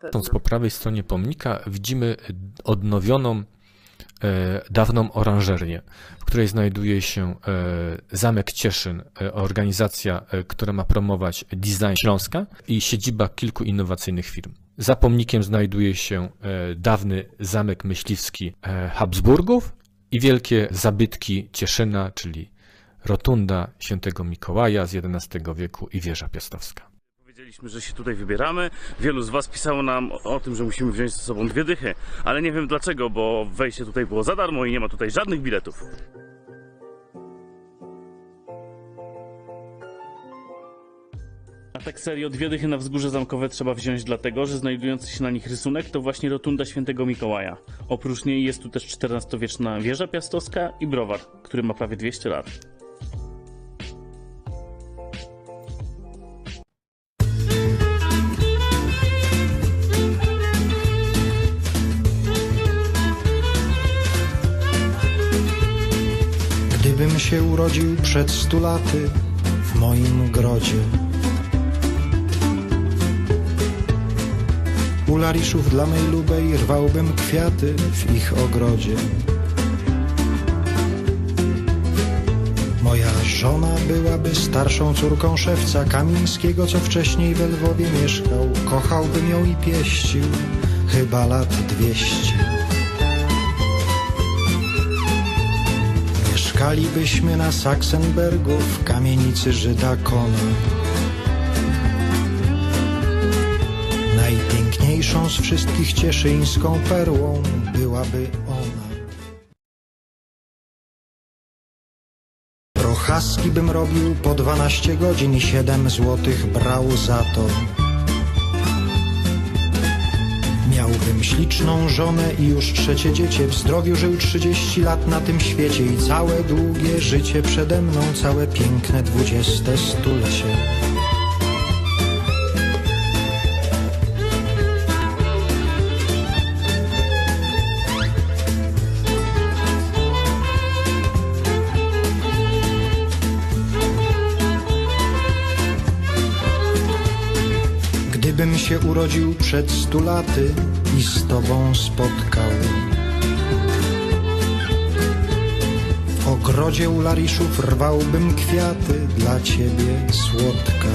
Patrząc po prawej stronie pomnika widzimy odnowioną e, dawną oranżerię, w której znajduje się e, Zamek Cieszyn, e, organizacja, która ma promować design Śląska i siedziba kilku innowacyjnych firm. Za pomnikiem znajduje się dawny zamek myśliwski Habsburgów i wielkie zabytki Cieszyna, czyli rotunda świętego Mikołaja z XI wieku i wieża piastowska. Wiedzieliśmy, że się tutaj wybieramy. Wielu z Was pisało nam o, tym, że musimy wziąć ze sobą dwie dychy, ale nie wiem dlaczego, bo wejście tutaj było za darmo i nie ma tutaj żadnych biletów. A tak serio, dwie dychy na wzgórze zamkowe trzeba wziąć dlatego, że znajdujący się na nich rysunek to właśnie rotunda świętego Mikołaja. Oprócz niej jest tu też XIV-wieczna wieża piastowska i browar, który ma prawie 200 lat. się urodził przed stu laty w moim grodzie. U lariszów dla mej lubej rwałbym kwiaty w ich ogrodzie. Moja żona byłaby starszą córką szewca Kamińskiego, co wcześniej we Lwowie mieszkał. Kochałbym ją i pieścił, chyba lat dwieście. Mieszkalibyśmy na Saksenbergu w kamienicy Żyda Kona. Najpiękniejszą z wszystkich cieszyńską perłą byłaby ona. Rochaski bym robił po 12 godzin i 7 złotych brał za to. Miałbym śliczną żonę i już trzecie dziecię W zdrowiu żył 30 lat na tym świecie I całe długie życie przede mną Całe piękne dwudzieste stulecie Gdybym się urodził przed stu laty i z tobą spotkał. W ogrodzie u Lariszów rwałbym kwiaty dla ciebie słodka.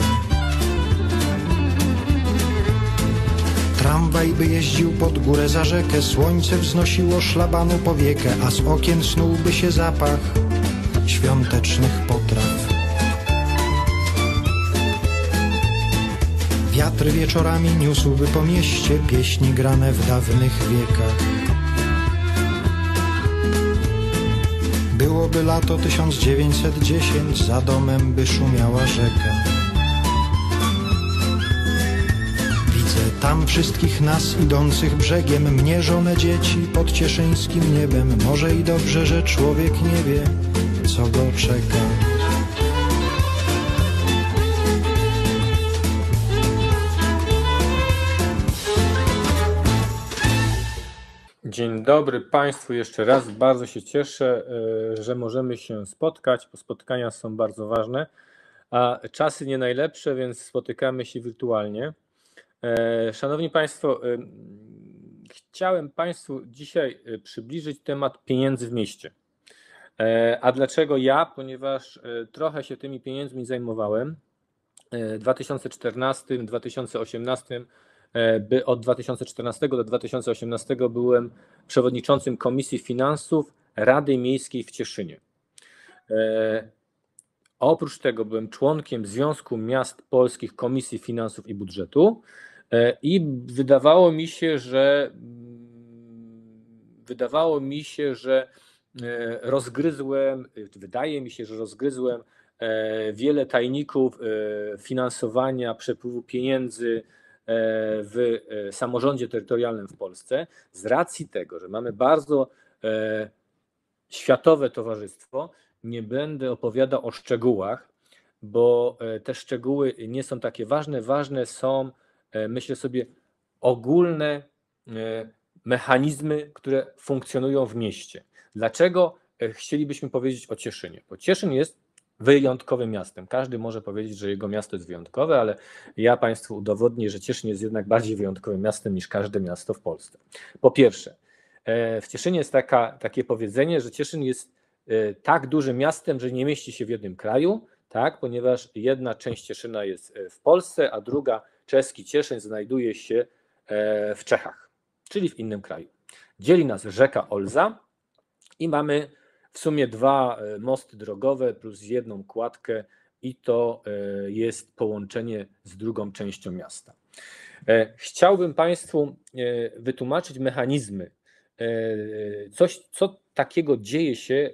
Tramwaj by jeździł pod górę za rzekę, słońce wznosiło szlabanu powiekę, a z okien snułby się zapach świątecznych potraw. Wiatr wieczorami niósłby po mieście pieśni grane w dawnych wiekach. Byłoby lato 1910, za domem by szumiała rzeka. Widzę tam wszystkich nas idących brzegiem, mnie żonę dzieci pod cieszyńskim niebem. Może i dobrze, że człowiek nie wie, co go czeka. Dzień dobry Państwu jeszcze raz. Bardzo się cieszę, e, że możemy się spotkać, bo spotkania są bardzo ważne, a czasy nie najlepsze, więc spotykamy się wirtualnie. E, szanowni Państwo, e, chciałem Państwu dzisiaj przybliżyć temat pieniędzy w mieście. A dlaczego ja? Ponieważ trochę się tymi pieniędzmi zajmowałem w 2014, 2018 E, by od 2014 do 2018 byłem przewodniczącym Komisji Finansów Rady Miejskiej w Cieszynie. E, oprócz tego byłem członkiem Związku Miast Polskich Komisji Finansów i Budżetu e, i wydawało mi się, że mm, wydawało mi się, że rozgryzłem, wydaje mi się, że rozgryzłem wiele tajników finansowania przepływu pieniędzy E, w e, samorządzie terytorialnym w Polsce, z racji tego, że mamy bardzo e, światowe towarzystwo, nie będę opowiadał o szczegółach, bo te szczegóły nie są takie ważne. Ważne są, myślę sobie, ogólne mechanizmy, które funkcjonują w mieście. Dlaczego chcielibyśmy powiedzieć o Cieszynie? Bo Cieszyn jest wyjątkowym miastem. Każdy może powiedzieć, że jego miasto jest wyjątkowe, ale ja Państwu udowodnię, że Cieszyn jest jednak bardziej wyjątkowym miastem niż każde miasto w Polsce. Po pierwsze, e, w Cieszynie jest taka, takie powiedzenie, że Cieszyn jest e, tak dużym miastem, że nie mieści się w jednym kraju, tak, ponieważ jedna część Cieszyna jest e, w Polsce, a druga, czeski Cieszyn, znajduje się w Czechach, czyli w innym kraju. Dzieli nas rzeka Olza i mamy w sumie dwa e, mosty drogowe plus jedną kładkę i to e, jest połączenie z drugą częścią miasta. E, chciałbym Państwu wytłumaczyć mechanizmy, coś, co takiego dzieje się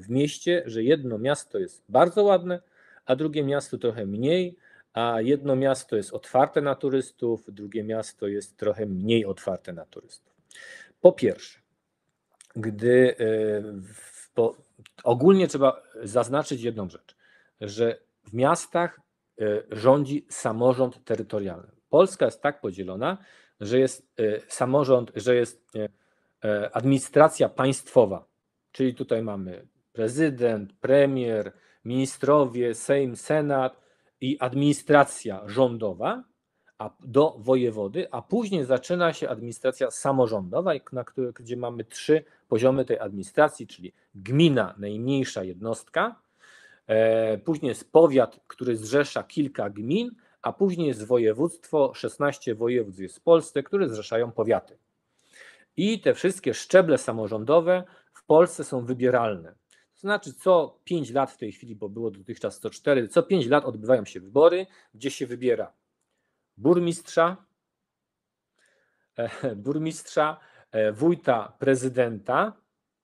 w mieście, że jedno miasto jest bardzo ładne, a drugie miasto trochę mniej, a jedno miasto jest otwarte na turystów, drugie miasto jest trochę mniej otwarte na turystów. Po pierwsze, gdy w bo ogólnie trzeba zaznaczyć jedną rzecz, że w miastach e, rządzi samorząd terytorialny. Polska jest tak podzielona, że jest e, samorząd, że jest e, administracja państwowa, czyli tutaj mamy prezydent, premier, ministrowie, Sejm, Senat i administracja rządowa, a, do wojewody, a później zaczyna się administracja samorządowa, na który, gdzie mamy trzy poziomy tej administracji, czyli gmina, najmniejsza jednostka, e, później jest powiat, który zrzesza kilka gmin, a później jest województwo, 16 województw jest w Polsce, które zrzeszają powiaty. I te wszystkie szczeble samorządowe w Polsce są wybieralne. To znaczy, co 5 lat w tej chwili, bo było dotychczas 104, co 5 lat odbywają się wybory, gdzie się wybiera burmistrza, e, burmistrza, e, wójta, prezydenta.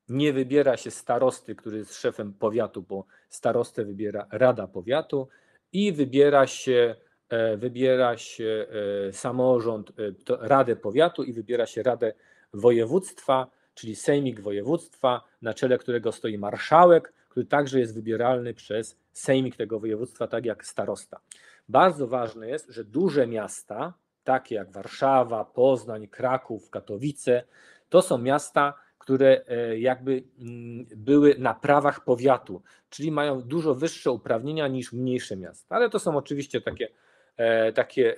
Nie wybiera się starosty, który jest szefem powiatu, bo starostę wybiera Rada Powiatu i wybiera się, e, wybiera się samorząd, Radę Powiatu i wybiera się Radę Województwa, czyli Sejmik Województwa, na czele którego stoi marszałek, który także jest wybieralny przez Sejmik tego województwa, tak jak starosta. Bardzo ważne jest, że duże miasta, takie jak Warszawa, Poznań, Kraków, Katowice, to są miasta, które e, jakby mm, były na prawach powiatu, czyli mają dużo wyższe uprawnienia niż mniejsze miasta. Ale to są oczywiście takie, e, takie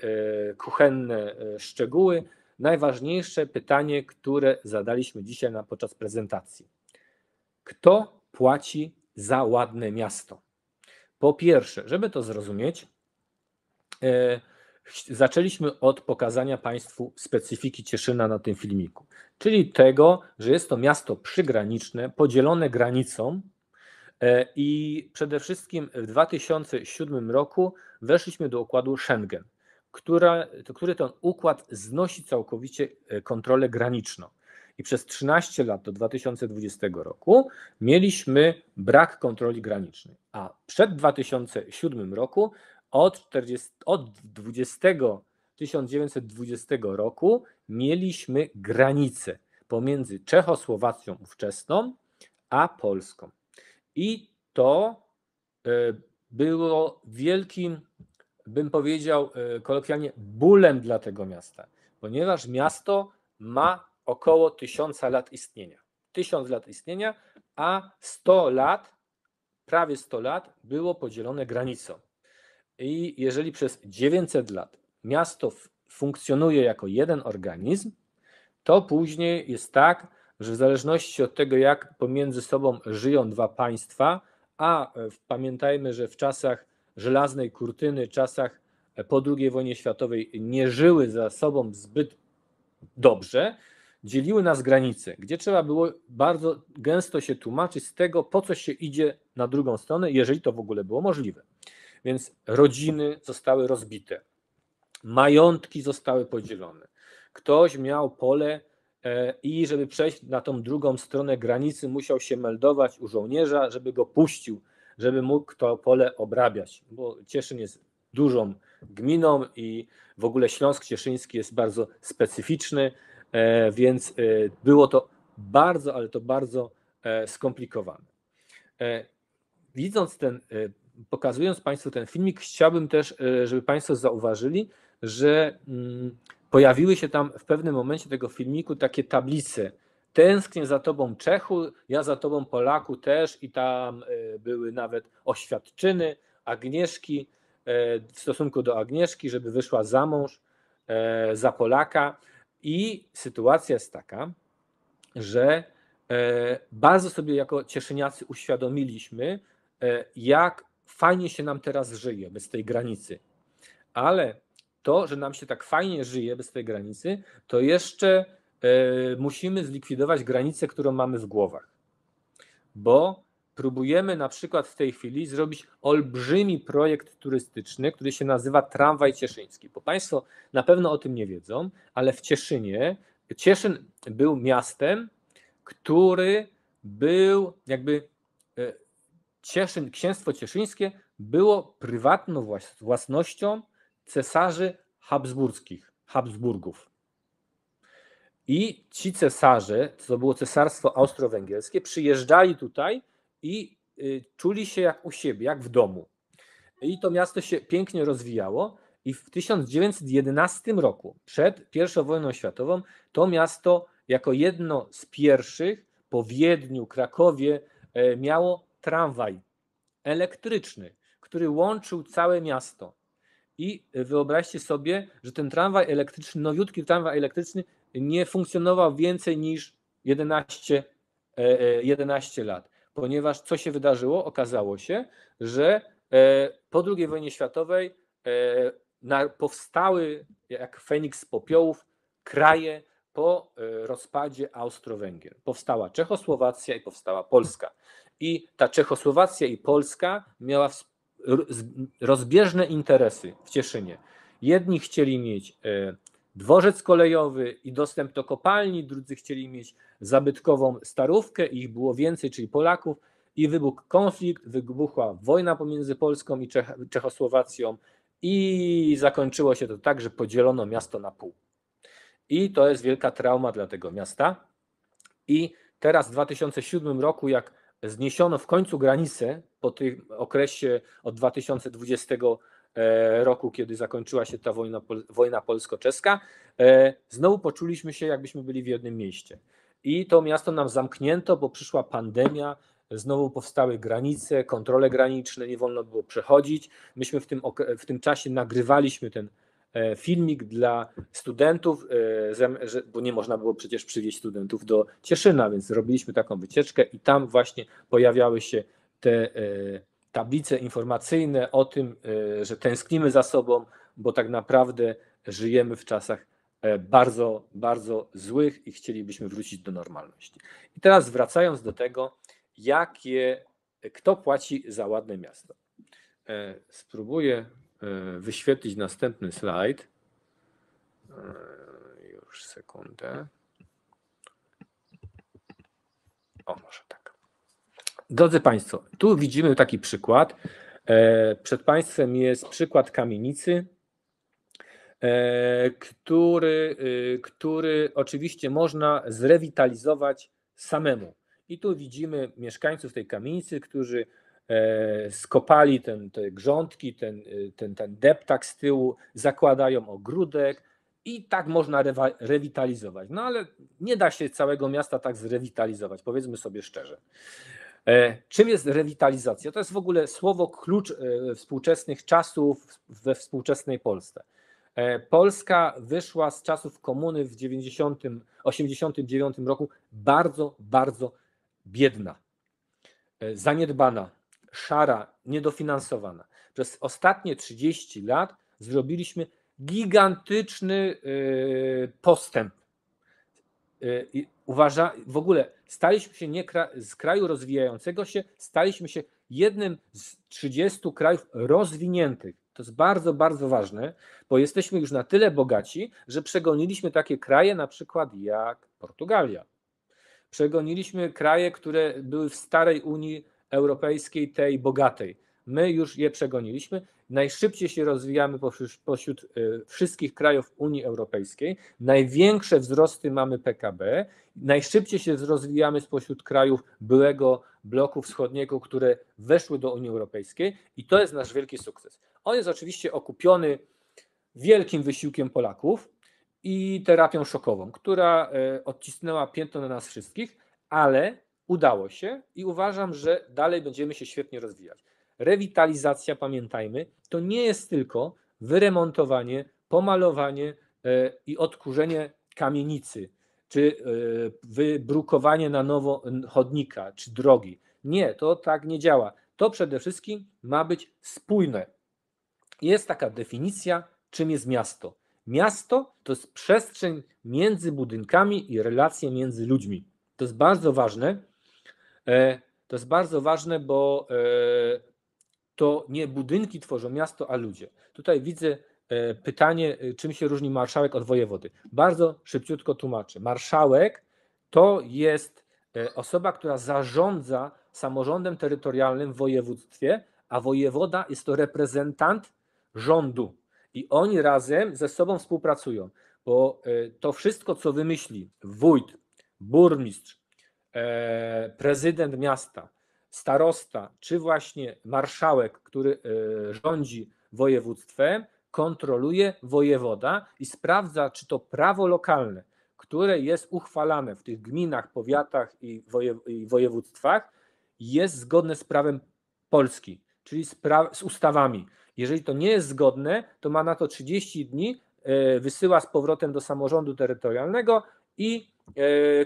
e, kuchenne szczegóły. Najważniejsze pytanie, które zadaliśmy dzisiaj na, podczas prezentacji. Kto płaci za ładne miasto? Po pierwsze, żeby to zrozumieć, E, zaczęliśmy od pokazania Państwu specyfiki Cieszyna na tym filmiku, czyli tego, że jest to miasto przygraniczne, podzielone granicą e, i przede wszystkim w 2007 roku weszliśmy do układu Schengen, która, który ten układ znosi całkowicie e, kontrolę graniczną. I przez 13 lat do 2020 roku mieliśmy brak kontroli granicznej, a przed 2007 roku od, 40, od 20, 1920 roku mieliśmy granicę pomiędzy Czechosłowacją ówczesną a Polską. I to e, było wielkim, bym powiedział e, kolokwialnie, bólem dla tego miasta, ponieważ miasto ma około tysiąca lat istnienia. Tysiąc lat istnienia, a 100 lat, prawie 100 lat było podzielone granicą. I jeżeli przez 900 lat miasto funkcjonuje jako jeden organizm, to później jest tak, że w zależności od tego, jak pomiędzy sobą żyją dwa państwa, a e, pamiętajmy, że w czasach żelaznej kurtyny, czasach e, po II wojnie światowej nie żyły za sobą zbyt dobrze, dzieliły nas granice, gdzie trzeba było bardzo gęsto się tłumaczyć z tego, po co się idzie na drugą stronę, jeżeli to w ogóle było możliwe. Więc rodziny zostały rozbite, majątki zostały podzielone. Ktoś miał pole e, i żeby przejść na tą drugą stronę granicy, musiał się meldować u żołnierza, żeby go puścił, żeby mógł to pole obrabiać, bo Cieszyn jest dużą gminą i w ogóle Śląsk Cieszyński jest bardzo specyficzny, e, więc e, było to bardzo, ale to bardzo skomplikowane. Widząc ten pokazując Państwu ten filmik, chciałbym też, e, żeby Państwo zauważyli, że mm, pojawiły się tam w pewnym momencie tego filmiku takie tablice. Tęsknię za tobą Czechu, ja za tobą Polaku też i tam e, były nawet oświadczyny Agnieszki e, w stosunku do Agnieszki, żeby wyszła za mąż, za Polaka. I sytuacja jest taka, że bardzo sobie jako cieszyniacy uświadomiliśmy, jak fajnie się nam teraz żyje bez tej granicy. Ale to, że nam się tak fajnie żyje bez tej granicy, to jeszcze e, musimy zlikwidować granicę, którą mamy w głowach. Bo próbujemy na przykład w tej chwili zrobić olbrzymi projekt turystyczny, który się nazywa Tramwaj Cieszyński. Bo Państwo na pewno o tym nie wiedzą, ale w Cieszynie, Cieszyn był miastem, który był jakby e, Cieszyn, księstwo cieszyńskie było prywatną własnością cesarzy habsburskich, Habsburgów. I ci cesarze, to było cesarstwo austro-węgierskie, przyjeżdżali tutaj i y, czuli się jak u siebie, jak w domu. I to miasto się pięknie rozwijało. I w 1911 roku, przed I wojną światową, to miasto jako jedno z pierwszych po Wiedniu, Krakowie e, miało tramwaj elektryczny, który łączył całe miasto. I wyobraźcie sobie, że ten tramwaj elektryczny, nowiutki tramwaj elektryczny, nie funkcjonował więcej niż 11, 11 e, e, lat, ponieważ co się wydarzyło? Okazało się, że e, po II wojnie światowej powstały jak Feniks z popiołów kraje, po e, rozpadzie Austro-Węgier. Powstała Czechosłowacja i powstała Polska. I ta Czechosłowacja i Polska miała rozbieżne interesy w Cieszynie. Jedni chcieli mieć e, dworzec kolejowy i dostęp do kopalni, drudzy chcieli mieć zabytkową starówkę, ich było więcej, czyli Polaków, i wybuchł konflikt, wybuchła wojna pomiędzy Polską i Czech Czechosłowacją i zakończyło się to tak, że podzielono miasto na pół. I to jest wielka trauma dla tego miasta. I teraz w 2007 roku, jak zniesiono w końcu granicę po tym okresie od 2020 e, roku, kiedy zakończyła się ta wojna, wojna polsko-czeska, e, znowu poczuliśmy się, jakbyśmy byli w jednym mieście. I to miasto nam zamknięto, bo przyszła pandemia, znowu powstały granice, kontrole graniczne, nie wolno było przechodzić. Myśmy w tym, w tym czasie nagrywaliśmy ten E, filmik dla studentów, e, bo nie można było przecież przywieźć studentów do Cieszyna, więc zrobiliśmy taką wycieczkę i tam właśnie pojawiały się te e, tablice informacyjne o tym, że tęsknimy za sobą, bo tak naprawdę żyjemy w czasach bardzo, bardzo złych i chcielibyśmy wrócić do normalności. I teraz wracając do tego, jakie, kto płaci za ładne miasto. Spróbuję E, wyświetlić następny slajd. E, już sekundę. O, może tak. Drodzy Państwo, tu widzimy taki przykład. E, przed Państwem jest przykład kamienicy, który, który oczywiście można zrewitalizować samemu. I tu widzimy mieszkańców tej kamienicy, którzy E, skopali ten, te grządki, ten, e, ten, ten deptak z tyłu, zakładają ogródek i tak można rewa, rewitalizować. No ale nie da się całego miasta tak zrewitalizować, powiedzmy sobie szczerze. E, czym jest rewitalizacja? To jest w ogóle słowo klucz współczesnych czasów we współczesnej Polsce. Polska wyszła z czasów komuny w 1989 roku bardzo, bardzo biedna, zaniedbana, szara, niedofinansowana. Przez ostatnie 30 lat zrobiliśmy gigantyczny y, postęp. Y, uważa, w ogóle staliśmy się nie kra z kraju rozwijającego się, staliśmy się jednym z 30 krajów rozwiniętych. To jest bardzo, bardzo ważne, bo jesteśmy już na tyle bogaci, że przegoniliśmy takie kraje, na przykład jak Portugalia. Przegoniliśmy kraje, które były w starej Unii europejskiej, tej bogatej. My już je przegoniliśmy. Najszybciej się rozwijamy pośród y, wszystkich krajów Unii Europejskiej. Największe wzrosty mamy PKB. Najszybciej się rozwijamy spośród krajów byłego bloku wschodniego, które weszły do Unii Europejskiej. I to jest nasz wielki sukces. On jest oczywiście okupiony wielkim wysiłkiem Polaków i terapią szokową, która y, odcisnęła piętno na nas wszystkich, ale Udało się i uważam, że dalej będziemy się świetnie rozwijać. Rewitalizacja, pamiętajmy, to nie jest tylko wyremontowanie, pomalowanie e, i odkurzenie kamienicy, czy e, wybrukowanie na nowo chodnika czy drogi. Nie, to tak nie działa. To przede wszystkim ma być spójne. Jest taka definicja, czym jest miasto. Miasto to jest przestrzeń między budynkami i relacje między ludźmi. To jest bardzo ważne, E, to jest bardzo ważne, bo e, to nie budynki tworzą miasto, a ludzie. Tutaj widzę e, pytanie, czym się różni marszałek od wojewody. Bardzo szybciutko tłumaczę. Marszałek to jest osoba, która zarządza samorządem terytorialnym w województwie, a wojewoda jest to reprezentant rządu. I oni razem ze sobą współpracują, bo to wszystko, co wymyśli wójt, burmistrz, E, prezydent miasta, starosta, czy właśnie marszałek, który e, rządzi województwem, kontroluje wojewoda i sprawdza, czy to prawo lokalne, które jest uchwalane w tych gminach, powiatach i, województwach, jest zgodne z prawem Polski, czyli z, pra, z ustawami. Jeżeli to nie jest zgodne, to ma na to 30 dni, e, wysyła z powrotem do samorządu terytorialnego i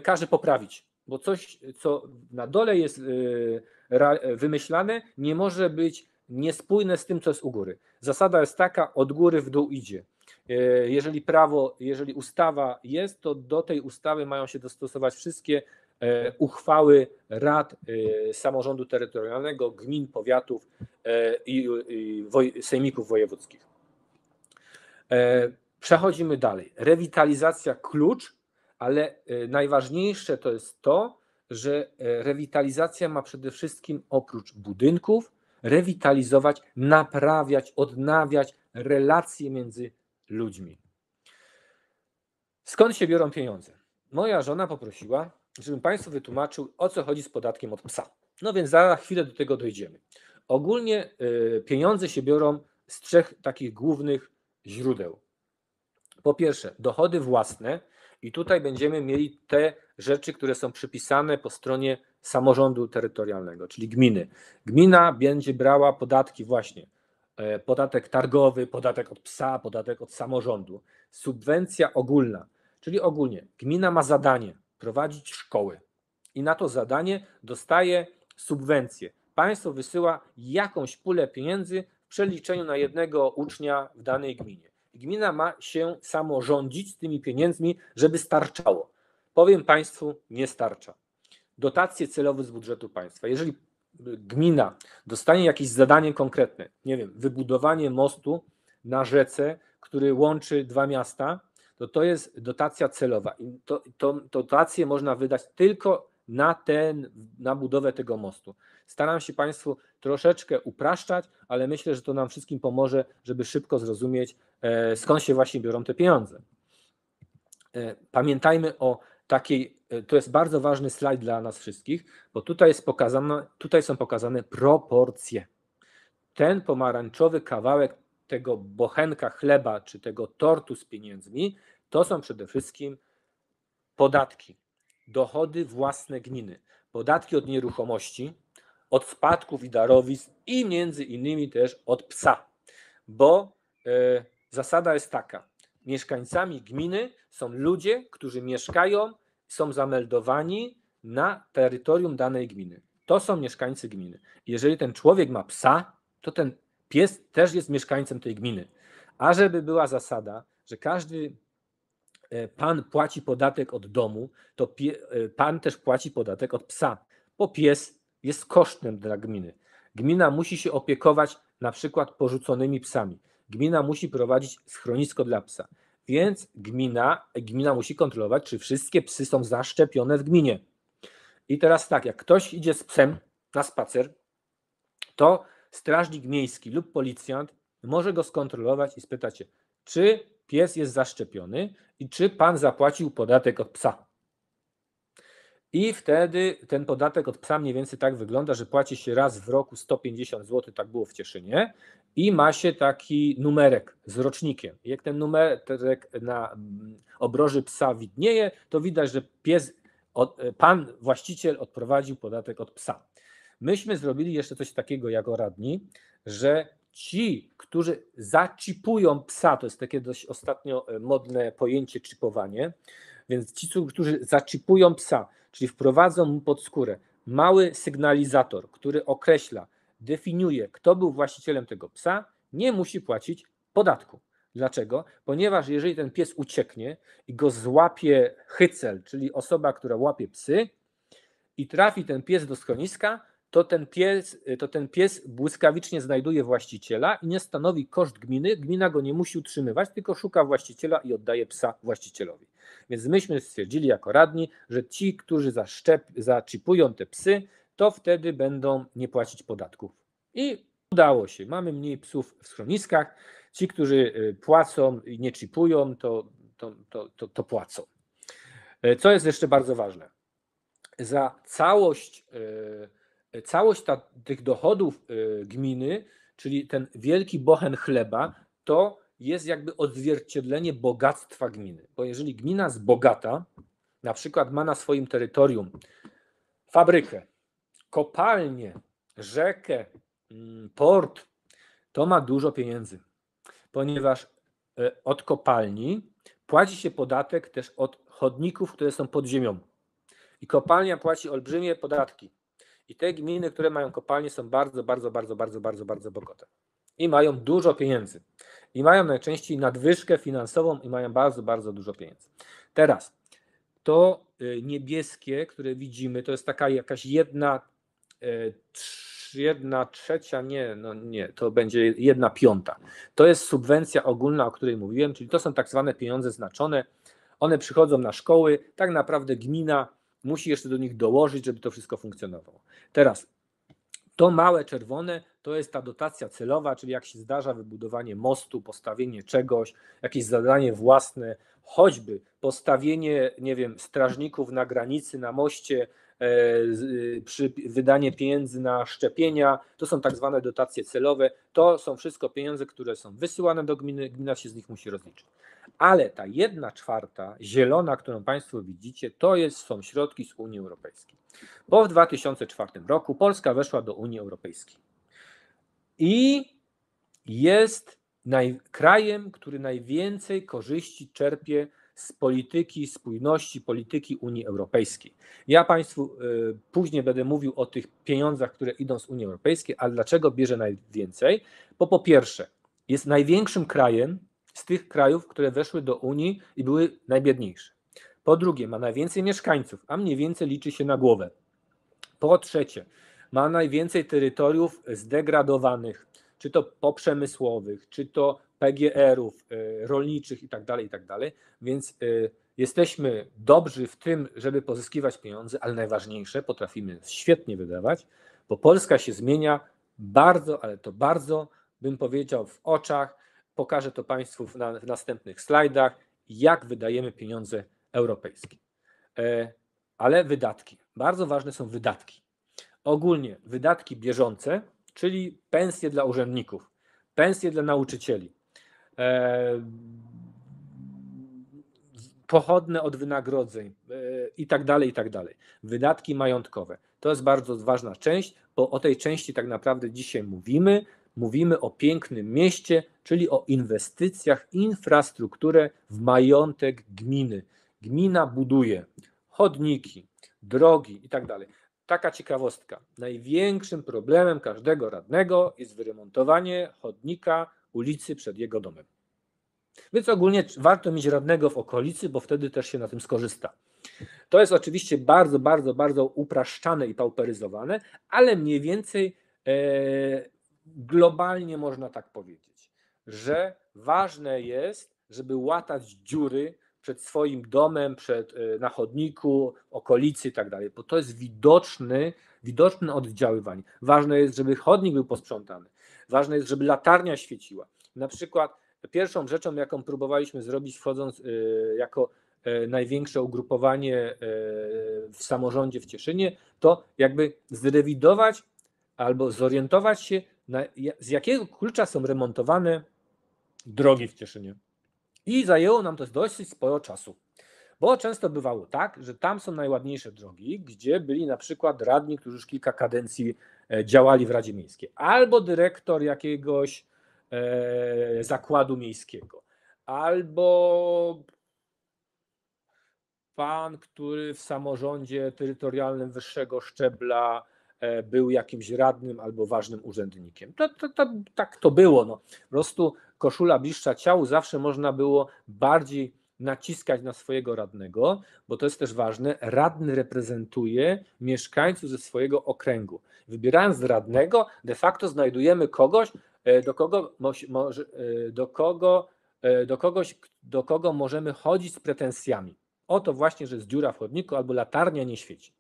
każe poprawić bo coś, co na dole jest y, wymyślane, nie może być niespójne z tym, co jest u góry. Zasada jest taka, od góry w dół idzie. Y, jeżeli prawo, jeżeli ustawa jest, to do tej ustawy mają się dostosować wszystkie e, uchwały rad y, samorządu terytorialnego, gmin, powiatów e, i, sejmików wojewódzkich. E, przechodzimy dalej. Rewitalizacja klucz ale e, najważniejsze to jest to, że e, rewitalizacja ma przede wszystkim oprócz budynków rewitalizować, naprawiać, odnawiać relacje między ludźmi. Skąd się biorą pieniądze? Moja żona poprosiła, żebym Państwu wytłumaczył, o co chodzi z podatkiem od psa. No więc za chwilę do tego dojdziemy. Ogólnie e, pieniądze się biorą z trzech takich głównych źródeł. Po pierwsze, dochody własne, i tutaj będziemy mieli te rzeczy, które są przypisane po stronie samorządu terytorialnego, czyli gminy. Gmina będzie brała podatki właśnie e, podatek targowy, podatek od psa, podatek od samorządu, subwencja ogólna, czyli ogólnie gmina ma zadanie prowadzić szkoły i na to zadanie dostaje subwencję. Państwo wysyła jakąś pulę pieniędzy w przeliczeniu na jednego ucznia w danej gminie gmina ma się samorządzić z tymi pieniędzmi, żeby starczało. Powiem Państwu, nie starcza. Dotacje celowe z budżetu państwa. Jeżeli gmina dostanie jakieś zadanie konkretne, nie wiem, wybudowanie mostu na rzece, który łączy dwa miasta, to to jest dotacja celowa. I to, to, dotację można wydać tylko na, ten, na budowę tego mostu. Staram się Państwu troszeczkę upraszczać, ale myślę, że to nam wszystkim pomoże, żeby szybko zrozumieć, e, skąd się właśnie biorą te pieniądze. E, pamiętajmy o takiej, e, to jest bardzo ważny slajd dla nas wszystkich, bo tutaj, jest pokazane, tutaj są pokazane proporcje. Ten pomarańczowy kawałek tego bochenka chleba czy tego tortu z pieniędzmi to są przede wszystkim podatki, dochody własne gminy, podatki od nieruchomości, od spadków i darowizn i między innymi też od psa, bo y, zasada jest taka. Mieszkańcami gminy są ludzie, którzy mieszkają, są zameldowani na terytorium danej gminy. To są mieszkańcy gminy. Jeżeli ten człowiek ma psa, to ten pies też jest mieszkańcem tej gminy. A żeby była zasada, że każdy e, pan płaci podatek od domu, to e, pan też płaci podatek od psa, bo pies jest kosztem dla gminy. Gmina musi się opiekować na przykład porzuconymi psami. Gmina musi prowadzić schronisko dla psa. Więc gmina, gmina musi kontrolować, czy wszystkie psy są zaszczepione w gminie. I teraz tak, jak ktoś idzie z psem na spacer, to strażnik miejski lub policjant może go skontrolować i spytać się, czy pies jest zaszczepiony i czy pan zapłacił podatek od psa. I wtedy ten podatek od psa mniej więcej tak wygląda, że płaci się raz w roku 150 zł, tak było w Cieszynie, i ma się taki numerek z rocznikiem. Jak ten numerek na mm, obroży psa widnieje, to widać, że pies, e, pan właściciel odprowadził podatek od psa. Myśmy zrobili jeszcze coś takiego jako radni, że ci, którzy zaczipują psa, to jest takie dość ostatnio e, modne pojęcie czipowanie, więc ci, którzy zaczipują psa, czyli wprowadzą mu pod skórę mały sygnalizator, który określa, definiuje, kto był właścicielem tego psa, nie musi płacić podatku. Dlaczego? Ponieważ jeżeli ten pies ucieknie i go złapie hycel, czyli osoba, która łapie psy, i trafi ten pies do schroniska, to ten, pies, y, to ten pies błyskawicznie znajduje właściciela i nie stanowi koszt gminy. Gmina go nie musi utrzymywać, tylko szuka właściciela i oddaje psa właścicielowi. Więc myśmy stwierdzili jako radni, że ci, którzy zaszczep, zaczipują te psy, to wtedy będą nie płacić podatków. I udało się. Mamy mniej psów w schroniskach. Ci, którzy y, płacą i nie czipują, to, to, to, to, to płacą. Y, co jest jeszcze bardzo ważne? Za całość. Yy, całość ta, tych dochodów y, gminy, czyli ten wielki bochen chleba, to jest jakby odzwierciedlenie bogactwa gminy. Bo jeżeli gmina jest bogata, na przykład ma na swoim terytorium fabrykę, kopalnię, rzekę, mm, port, to ma dużo pieniędzy, ponieważ e, od kopalni płaci się podatek też od chodników, które są pod ziemią. I kopalnia płaci olbrzymie podatki i te gminy, które mają kopalnie, są bardzo, bardzo, bardzo, bardzo, bardzo, bardzo bogate. I mają dużo pieniędzy. I mają najczęściej nadwyżkę finansową i mają bardzo, bardzo dużo pieniędzy. Teraz to y, niebieskie, które widzimy, to jest taka jakaś jedna, e, jedna trzecia, nie, no nie, to będzie jedna piąta. To jest subwencja ogólna, o której mówiłem, czyli to są tak zwane pieniądze znaczone. One przychodzą na szkoły. Tak naprawdę gmina musi jeszcze do nich dołożyć, żeby to wszystko funkcjonowało. Teraz to małe czerwone to jest ta dotacja celowa, czyli jak się zdarza wybudowanie mostu, postawienie czegoś, jakieś zadanie własne, choćby postawienie, nie wiem, strażników na granicy, na moście, E, y, przy wydanie pieniędzy na szczepienia, to są tak zwane dotacje celowe, to są wszystko pieniądze, które są wysyłane do gminy, gmina się z nich musi rozliczyć. Ale ta jedna czwarta zielona, którą Państwo widzicie, to jest, są środki z Unii Europejskiej. bo w 2004 roku Polska weszła do Unii Europejskiej i jest naj, krajem, który najwięcej korzyści czerpie z polityki spójności, polityki Unii Europejskiej. Ja Państwu y, później będę mówił o tych pieniądzach, które idą z Unii Europejskiej, ale dlaczego bierze najwięcej? Bo po pierwsze, jest największym krajem z tych krajów, które weszły do Unii i były najbiedniejsze. Po drugie, ma najwięcej mieszkańców, a mniej więcej liczy się na głowę. Po trzecie, ma najwięcej terytoriów zdegradowanych, czy to poprzemysłowych, czy to PGR-ów, e, rolniczych tak, tak dalej. Więc e, jesteśmy dobrzy w tym, żeby pozyskiwać pieniądze, ale najważniejsze, potrafimy świetnie wydawać, bo Polska się zmienia bardzo, ale to bardzo, bym powiedział, w oczach. Pokażę to Państwu na, w następnych slajdach, jak wydajemy pieniądze europejskie. E, ale wydatki. Bardzo ważne są wydatki. Ogólnie wydatki bieżące, czyli pensje dla urzędników, pensje dla nauczycieli, e, pochodne od wynagrodzeń e, i tak dalej, i tak dalej. Wydatki majątkowe. To jest bardzo ważna część, bo o tej części tak naprawdę dzisiaj mówimy. Mówimy o pięknym mieście, czyli o inwestycjach, infrastrukturę w majątek gminy. Gmina buduje chodniki, drogi i tak dalej. Taka ciekawostka. Największym problemem każdego radnego jest wyremontowanie chodnika ulicy przed jego domem. Więc ogólnie warto mieć radnego w okolicy, bo wtedy też się na tym skorzysta. To jest oczywiście bardzo, bardzo, bardzo upraszczane i pauperyzowane, ale mniej więcej e, globalnie można tak powiedzieć, że ważne jest, żeby łatać dziury przed swoim domem, przed, y, na chodniku, okolicy i tak dalej, bo to jest widoczny, widoczne oddziaływanie. Ważne jest, żeby chodnik był posprzątany, ważne jest, żeby latarnia świeciła. Na przykład pierwszą rzeczą, jaką próbowaliśmy zrobić, wchodząc y, jako y, największe ugrupowanie w samorządzie w Cieszynie, to jakby zrewidować albo zorientować się, na, z jakiego klucza są remontowane drogi w Cieszynie. I zajęło nam to dosyć sporo czasu. Bo często bywało tak, że tam są najładniejsze drogi, gdzie byli na przykład radni, którzy już kilka kadencji e, działali w Radzie Miejskiej, albo dyrektor jakiegoś e, zakładu miejskiego, albo pan, który w samorządzie terytorialnym wyższego szczebla e, był jakimś radnym albo ważnym urzędnikiem. To, to, to, tak to było. No. Po prostu koszula bliższa ciału, zawsze można było bardziej naciskać na swojego radnego, bo to jest też ważne. Radny reprezentuje mieszkańców ze swojego okręgu. Wybierając radnego, de facto znajdujemy kogoś, e, do kogo, e, do kogo, e, do kogoś, do kogo możemy chodzić z pretensjami. Oto właśnie, że z dziura w chodniku albo latarnia nie świeci.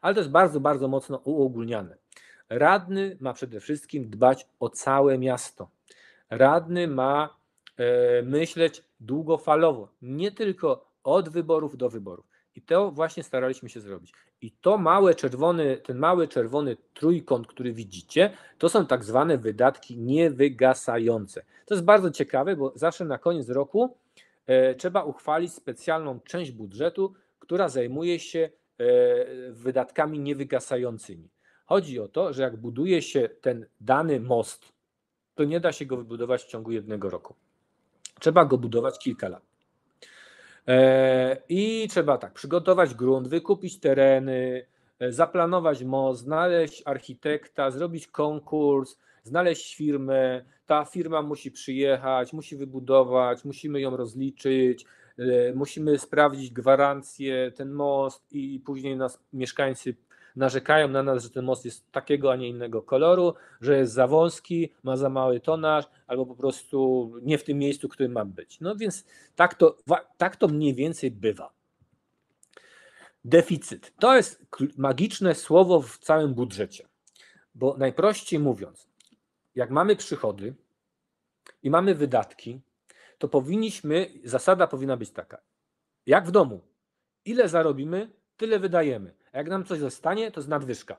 Ale to jest bardzo, bardzo mocno uogólniane. Radny ma przede wszystkim dbać o całe miasto radny ma e, myśleć długofalowo, nie tylko od wyborów do wyborów. I to właśnie staraliśmy się zrobić. I to małe czerwony, ten mały czerwony trójkąt, który widzicie, to są tak zwane wydatki niewygasające. To jest bardzo ciekawe, bo zawsze na koniec roku e, trzeba uchwalić specjalną część budżetu, która zajmuje się e, wydatkami niewygasającymi. Chodzi o to, że jak buduje się ten dany most, to nie da się go wybudować w ciągu jednego roku. Trzeba go budować kilka lat. E, I trzeba tak, przygotować grunt, wykupić tereny, e, zaplanować most, znaleźć architekta, zrobić konkurs, znaleźć firmę. Ta firma musi przyjechać, musi wybudować, musimy ją rozliczyć, e, musimy sprawdzić gwarancję, ten most i później nas mieszkańcy narzekają na nas, że ten most jest takiego, a nie innego koloru, że jest za wąski, ma za mały tonaż, albo po prostu nie w tym miejscu, w którym ma być. No więc tak to, tak to mniej więcej bywa. Deficyt. To jest magiczne słowo w całym budżecie, bo najprościej mówiąc, jak mamy przychody i mamy wydatki, to powinniśmy, zasada powinna być taka, jak w domu, ile zarobimy, tyle wydajemy. A jak nam coś zostanie, to z nadwyżka.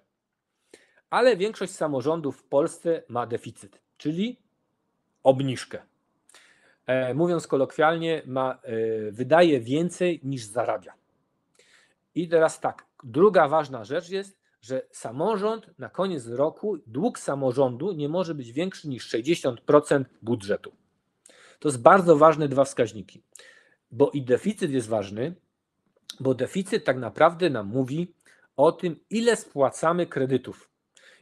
Ale większość samorządów w Polsce ma deficyt, czyli obniżkę. E, mówiąc kolokwialnie, ma, e, wydaje więcej niż zarabia. I teraz tak, druga ważna rzecz jest, że samorząd na koniec roku, dług samorządu nie może być większy niż 60% budżetu. To jest bardzo ważne dwa wskaźniki, bo i deficyt jest ważny, bo deficyt tak naprawdę nam mówi, o tym, ile spłacamy kredytów.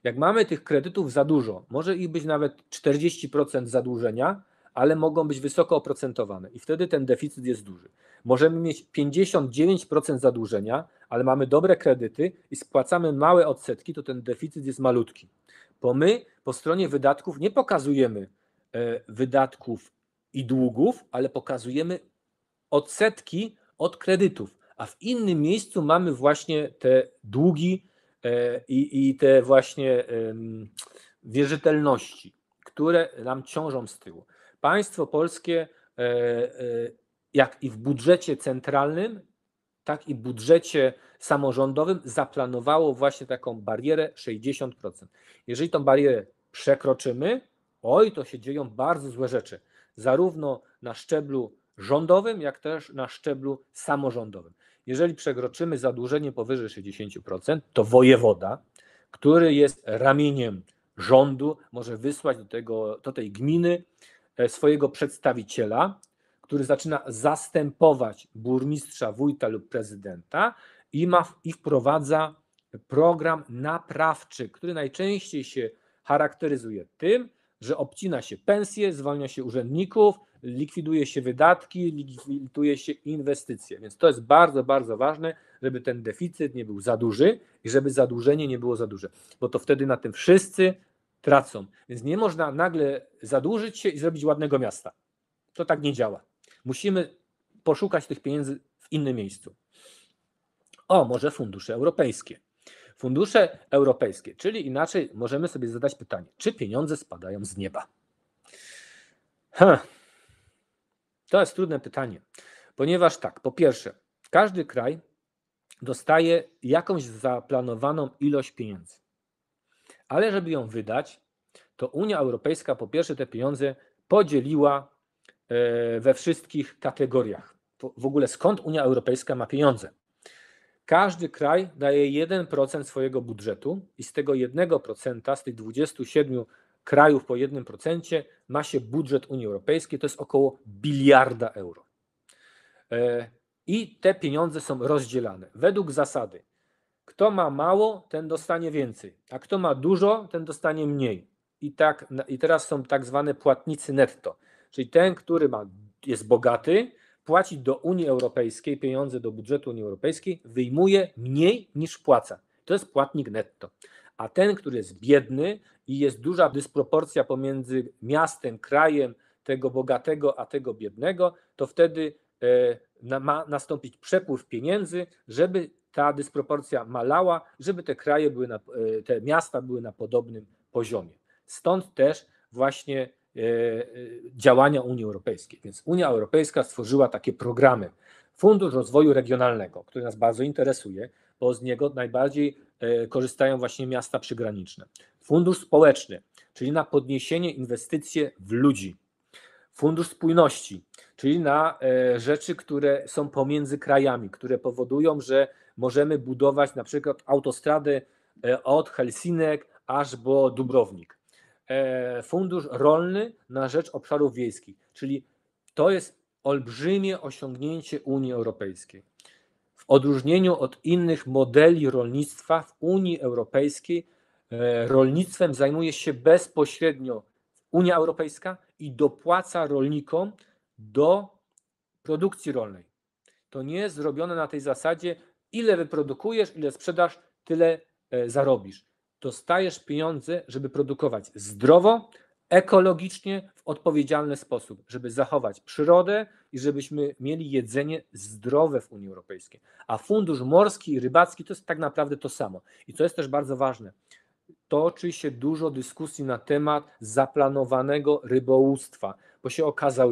Jak mamy tych kredytów za dużo, może ich być nawet 40% zadłużenia, ale mogą być wysoko oprocentowane i wtedy ten deficyt jest duży. Możemy mieć 59% zadłużenia, ale mamy dobre kredyty i spłacamy małe odsetki, to ten deficyt jest malutki. Bo my po stronie wydatków nie pokazujemy e, wydatków i długów, ale pokazujemy odsetki od kredytów a w innym miejscu mamy właśnie te długi e, i, i te właśnie wierzytelności, które nam ciążą z tyłu. Państwo polskie, e, e, jak i w budżecie centralnym, tak i w budżecie samorządowym zaplanowało właśnie taką barierę 60%. Jeżeli tą barierę przekroczymy, oj, to się dzieją bardzo złe rzeczy, zarówno na szczeblu rządowym, jak też na szczeblu samorządowym. Jeżeli przekroczymy zadłużenie powyżej 60%, to wojewoda, który jest ramieniem rządu, może wysłać do, tego, do tej gminy e, swojego przedstawiciela, który zaczyna zastępować burmistrza, wójta lub prezydenta i, ma, i wprowadza program naprawczy, który najczęściej się charakteryzuje tym, że obcina się pensje, zwalnia się urzędników, likwiduje się wydatki, likwiduje się inwestycje. Więc to jest bardzo, bardzo ważne, żeby ten deficyt nie był za duży i żeby zadłużenie nie było za duże, bo to wtedy na tym wszyscy tracą. Więc nie można nagle zadłużyć się i zrobić ładnego miasta. To tak nie działa. Musimy poszukać tych pieniędzy w innym miejscu. O, może fundusze europejskie. Fundusze europejskie, czyli inaczej możemy sobie zadać pytanie, czy pieniądze spadają z nieba? Huh. To jest trudne pytanie, ponieważ tak, po pierwsze, każdy kraj dostaje jakąś zaplanowaną ilość pieniędzy, ale żeby ją wydać, to Unia Europejska po pierwsze te pieniądze podzieliła e, we wszystkich kategoriach. W ogóle skąd Unia Europejska ma pieniądze? Każdy kraj daje 1% swojego budżetu i z tego 1%, z tych 27 krajów po 1% ma się budżet Unii Europejskiej, to jest około biliarda euro. E, I te pieniądze są rozdzielane według zasady: kto ma mało, ten dostanie więcej, a kto ma dużo, ten dostanie mniej. I, tak, i teraz są tak zwane płatnicy netto, czyli ten, który ma, jest bogaty, płaci do Unii Europejskiej pieniądze do budżetu Unii Europejskiej, wyjmuje mniej niż płaca. To jest płatnik netto a ten, który jest biedny i jest duża dysproporcja pomiędzy miastem, krajem tego bogatego, a tego biednego, to wtedy e, ma nastąpić przepływ pieniędzy, żeby ta dysproporcja malała, żeby te kraje były, na, e, te miasta były na podobnym poziomie. Stąd też właśnie e, działania Unii Europejskiej. Więc Unia Europejska stworzyła takie programy. Fundusz Rozwoju Regionalnego, który nas bardzo interesuje, bo z niego najbardziej E, korzystają właśnie miasta przygraniczne. Fundusz społeczny, czyli na podniesienie inwestycji w ludzi. Fundusz spójności, czyli na e, rzeczy, które są pomiędzy krajami, które powodują, że możemy budować na przykład autostrady e, od Helsinek aż po Dubrownik. Fundusz rolny na rzecz obszarów wiejskich, czyli to jest olbrzymie osiągnięcie Unii Europejskiej odróżnieniu od innych modeli rolnictwa w Unii Europejskiej e, rolnictwem zajmuje się bezpośrednio Unia Europejska i dopłaca rolnikom do produkcji rolnej. To nie jest zrobione na tej zasadzie, ile wyprodukujesz, ile sprzedasz, tyle e, zarobisz. Dostajesz pieniądze, żeby produkować zdrowo, ekologicznie, w odpowiedzialny sposób, żeby zachować przyrodę i żebyśmy mieli jedzenie zdrowe w Unii Europejskiej. A fundusz morski i rybacki to jest tak naprawdę to samo. I co jest też bardzo ważne, toczy się dużo dyskusji na temat zaplanowanego rybołówstwa, bo się okazało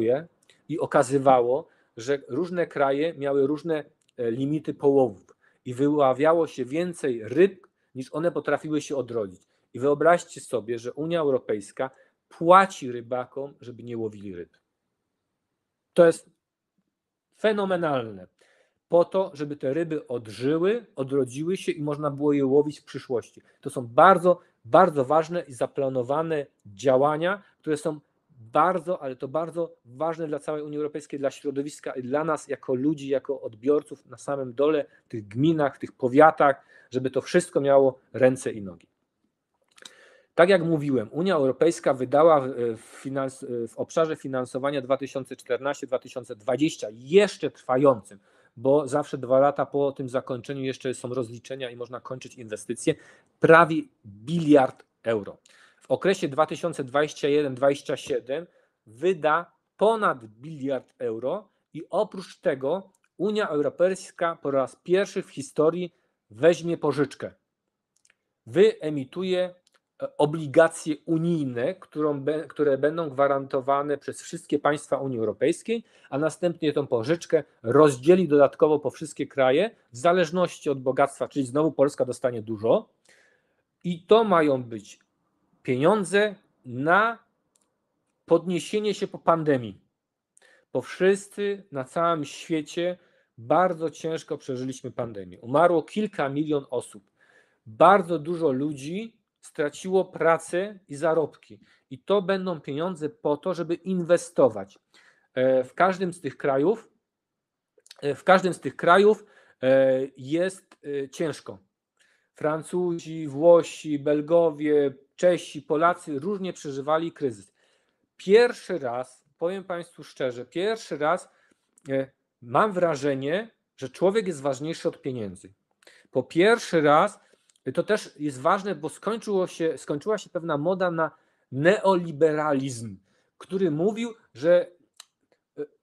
i okazywało, że różne kraje miały różne e, limity połowów i wyławiało się więcej ryb, niż one potrafiły się odrodzić. I wyobraźcie sobie, że Unia Europejska płaci rybakom, żeby nie łowili ryb. To jest fenomenalne. Po to, żeby te ryby odżyły, odrodziły się i można było je łowić w przyszłości. To są bardzo, bardzo ważne i zaplanowane działania, które są bardzo, ale to bardzo ważne dla całej Unii Europejskiej, dla środowiska i dla nas jako ludzi, jako odbiorców na samym dole, w tych gminach, w tych powiatach, żeby to wszystko miało ręce i nogi. Tak jak mówiłem, Unia Europejska wydała w, finans, w obszarze finansowania 2014-2020 jeszcze trwającym, bo zawsze dwa lata po tym zakończeniu jeszcze są rozliczenia i można kończyć inwestycje, prawie biliard euro. W okresie 2021-2027 wyda ponad biliard euro i oprócz tego Unia Europejska po raz pierwszy w historii weźmie pożyczkę. Wyemituje obligacje unijne, którą, które będą gwarantowane przez wszystkie państwa Unii Europejskiej, a następnie tą pożyczkę rozdzieli dodatkowo po wszystkie kraje w zależności od bogactwa, czyli znowu Polska dostanie dużo. I to mają być pieniądze na podniesienie się po pandemii. Bo wszyscy na całym świecie bardzo ciężko przeżyliśmy pandemię. Umarło kilka milion osób. Bardzo dużo ludzi straciło pracę i zarobki. I to będą pieniądze po to, żeby inwestować. E, w każdym z tych krajów, e, w każdym z tych krajów e, jest ciężko. Francuzi, Włosi, Belgowie, Czesi, Polacy różnie przeżywali kryzys. Pierwszy raz, powiem Państwu szczerze, pierwszy raz mam wrażenie, że człowiek jest ważniejszy od pieniędzy. Po pierwszy raz to też jest ważne, bo skończyło się, skończyła się pewna moda na neoliberalizm, który mówił, że e,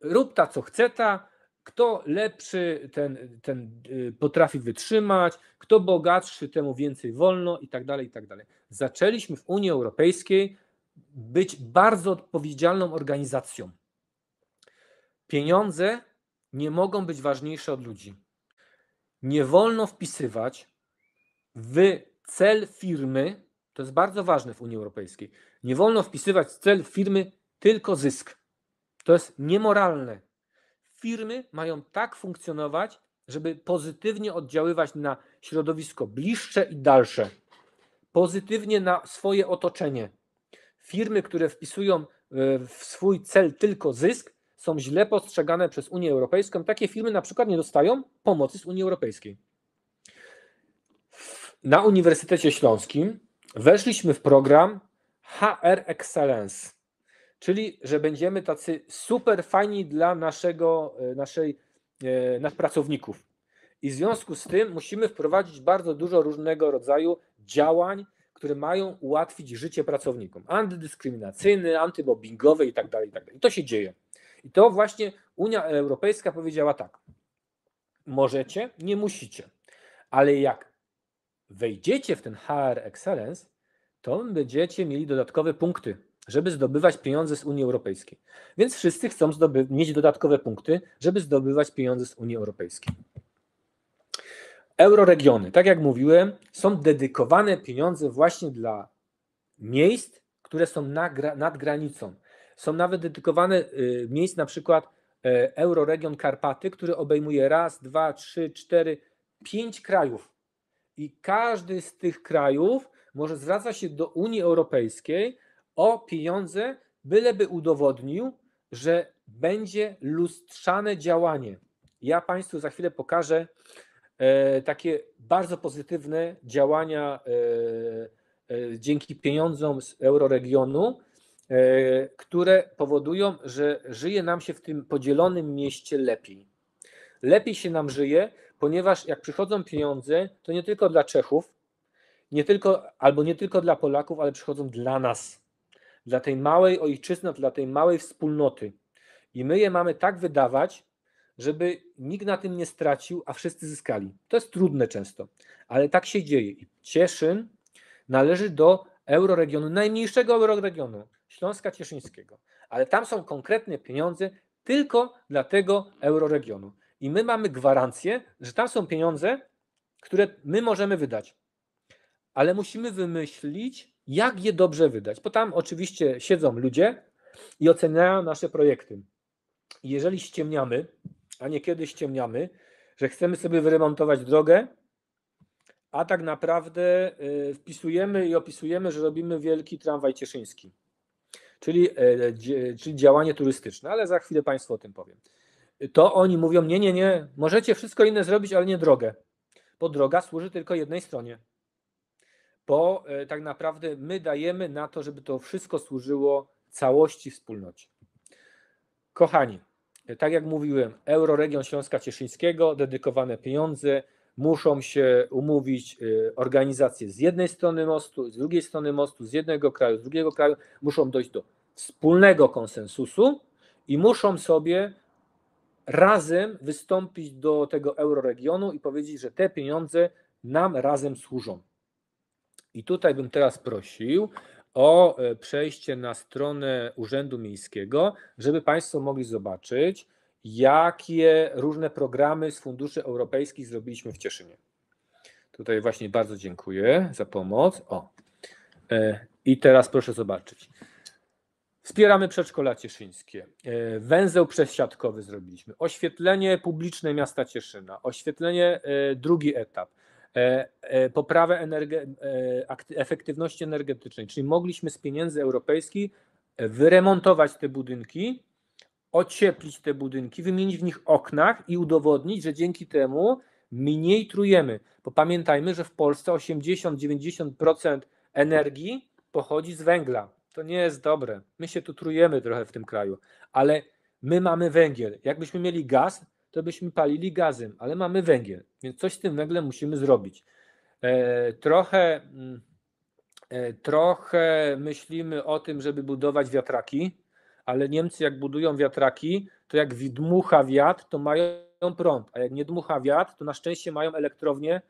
rób ta co chce ta, kto lepszy ten, ten y, potrafi wytrzymać, kto bogatszy temu więcej wolno i tak dalej, i tak dalej. Zaczęliśmy w Unii Europejskiej być bardzo odpowiedzialną organizacją. Pieniądze nie mogą być ważniejsze od ludzi. Nie wolno wpisywać w cel firmy, to jest bardzo ważne w Unii Europejskiej, nie wolno wpisywać w cel firmy tylko zysk. To jest niemoralne. Firmy mają tak funkcjonować, żeby pozytywnie oddziaływać na środowisko bliższe i dalsze, pozytywnie na swoje otoczenie. Firmy, które wpisują e, w swój cel tylko zysk, są źle postrzegane przez Unię Europejską. Takie firmy na przykład nie dostają pomocy z Unii Europejskiej na Uniwersytecie Śląskim weszliśmy w program HR Excellence, czyli że będziemy tacy super fajni dla naszego, e, naszej, e, naszych pracowników. I w związku z tym musimy wprowadzić bardzo dużo różnego rodzaju działań, które mają ułatwić życie pracownikom. antydyskryminacyjne, antybobbingowy i tak dalej, i tak dalej. I to się dzieje. I to właśnie Unia Europejska powiedziała tak. Możecie, nie musicie, ale jak wejdziecie w ten HR Excellence, to będziecie mieli dodatkowe punkty, żeby zdobywać pieniądze z Unii Europejskiej. Więc wszyscy chcą zdoby- mieć dodatkowe punkty, żeby zdobywać pieniądze z Unii Europejskiej. Euroregiony, tak jak mówiłem, są dedykowane pieniądze właśnie dla miejsc, które są na, nad granicą. Są nawet dedykowane y, miejsc, na przykład y, Euroregion Karpaty, który obejmuje raz, dwa, trzy, cztery, pięć krajów i każdy z tych krajów może zwracać się do Unii Europejskiej o pieniądze, byleby udowodnił, że będzie lustrzane działanie. Ja Państwu za chwilę pokażę e, takie bardzo pozytywne działania e, e, dzięki pieniądzom z euroregionu, które powodują, że żyje nam się w tym podzielonym mieście lepiej. Lepiej się nam żyje, ponieważ jak przychodzą pieniądze, to nie tylko dla Czechów, nie tylko, albo nie tylko dla Polaków, ale przychodzą dla nas, dla tej małej ojczyzny, dla tej małej wspólnoty. I my je mamy tak wydawać, żeby nikt na tym nie stracił, a wszyscy zyskali. To jest trudne często, ale tak się dzieje. Cieszyn należy do euroregionu, najmniejszego euroregionu, Śląska Cieszyńskiego, ale tam są konkretne pieniądze tylko dla tego euroregionu i my mamy gwarancję, że tam są pieniądze, które my możemy wydać. Ale musimy wymyślić, jak je dobrze wydać, bo tam oczywiście siedzą ludzie i oceniają nasze projekty. jeżeli ściemniamy, a niekiedy ściemniamy, że chcemy sobie wyremontować drogę, a tak naprawdę y, wpisujemy i opisujemy, że robimy wielki tramwaj cieszyński, czyli, e, czyli działanie turystyczne, ale za chwilę Państwu o tym powiem to oni mówią: Nie, nie, nie, możecie wszystko inne zrobić, ale nie drogę, bo droga służy tylko jednej stronie. Bo e, tak naprawdę my dajemy na to, żeby to wszystko służyło całości wspólnocie. Kochani, e, tak jak mówiłem, Euroregion Śląska Cieszyńskiego, dedykowane pieniądze, muszą się umówić e, organizacje z jednej strony mostu, z drugiej strony mostu, z jednego kraju, z drugiego kraju, muszą dojść do wspólnego konsensusu i muszą sobie razem wystąpić do tego euroregionu i powiedzieć, że te pieniądze nam razem służą. I tutaj bym teraz prosił o e, przejście na stronę Urzędu Miejskiego, żeby Państwo mogli zobaczyć, jakie różne programy z funduszy europejskich zrobiliśmy w Cieszynie. Tutaj właśnie bardzo dziękuję za pomoc. O. E, I teraz proszę zobaczyć. Wspieramy przedszkola cieszyńskie, e, węzeł przesiadkowy zrobiliśmy, oświetlenie publiczne miasta Cieszyna, oświetlenie e, drugi etap, e, poprawę energe efektywności energetycznej, czyli mogliśmy z pieniędzy europejskich wyremontować te budynki, ocieplić te budynki, wymienić w nich oknach i udowodnić, że dzięki temu mniej trujemy, bo pamiętajmy, że w Polsce 80-90% energii pochodzi z węgla to nie jest dobre. My się tu trujemy trochę w tym kraju, ale my mamy węgiel. Jakbyśmy mieli gaz, to byśmy palili gazem, ale mamy węgiel, więc coś z tym węglem musimy zrobić. E, trochę, mm, e, trochę myślimy o tym, żeby budować wiatraki, ale Niemcy jak budują wiatraki, to jak dmucha wiatr, to mają prąd, a jak nie dmucha wiatr, to na szczęście mają elektrownie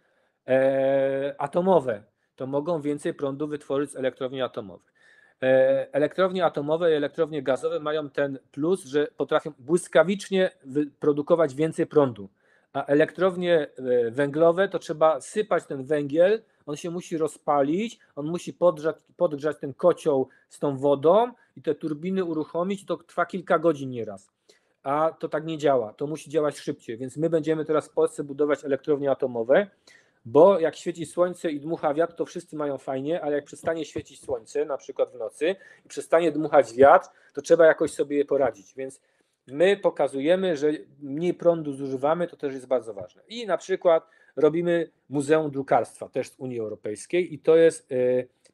e, atomowe, to mogą więcej prądu wytworzyć z elektrowni atomowych. E, elektrownie atomowe i elektrownie gazowe mają ten plus, że potrafią błyskawicznie wyprodukować więcej prądu, a elektrownie e, węglowe to trzeba sypać ten węgiel, on się musi rozpalić, on musi podgrzać, podgrzać ten kocioł z tą wodą i te turbiny uruchomić, to trwa kilka godzin nieraz. A to tak nie działa, to musi działać szybciej, więc my będziemy teraz w Polsce budować elektrownie atomowe, bo jak świeci słońce i dmucha wiatr, to wszyscy mają fajnie, ale jak przestanie świecić słońce, na przykład w nocy, i przestanie dmuchać wiatr, to trzeba jakoś sobie poradzić. Więc my pokazujemy, że mniej prądu zużywamy, to też jest bardzo ważne. I na przykład robimy Muzeum Drukarstwa, też z Unii Europejskiej, i to jest e,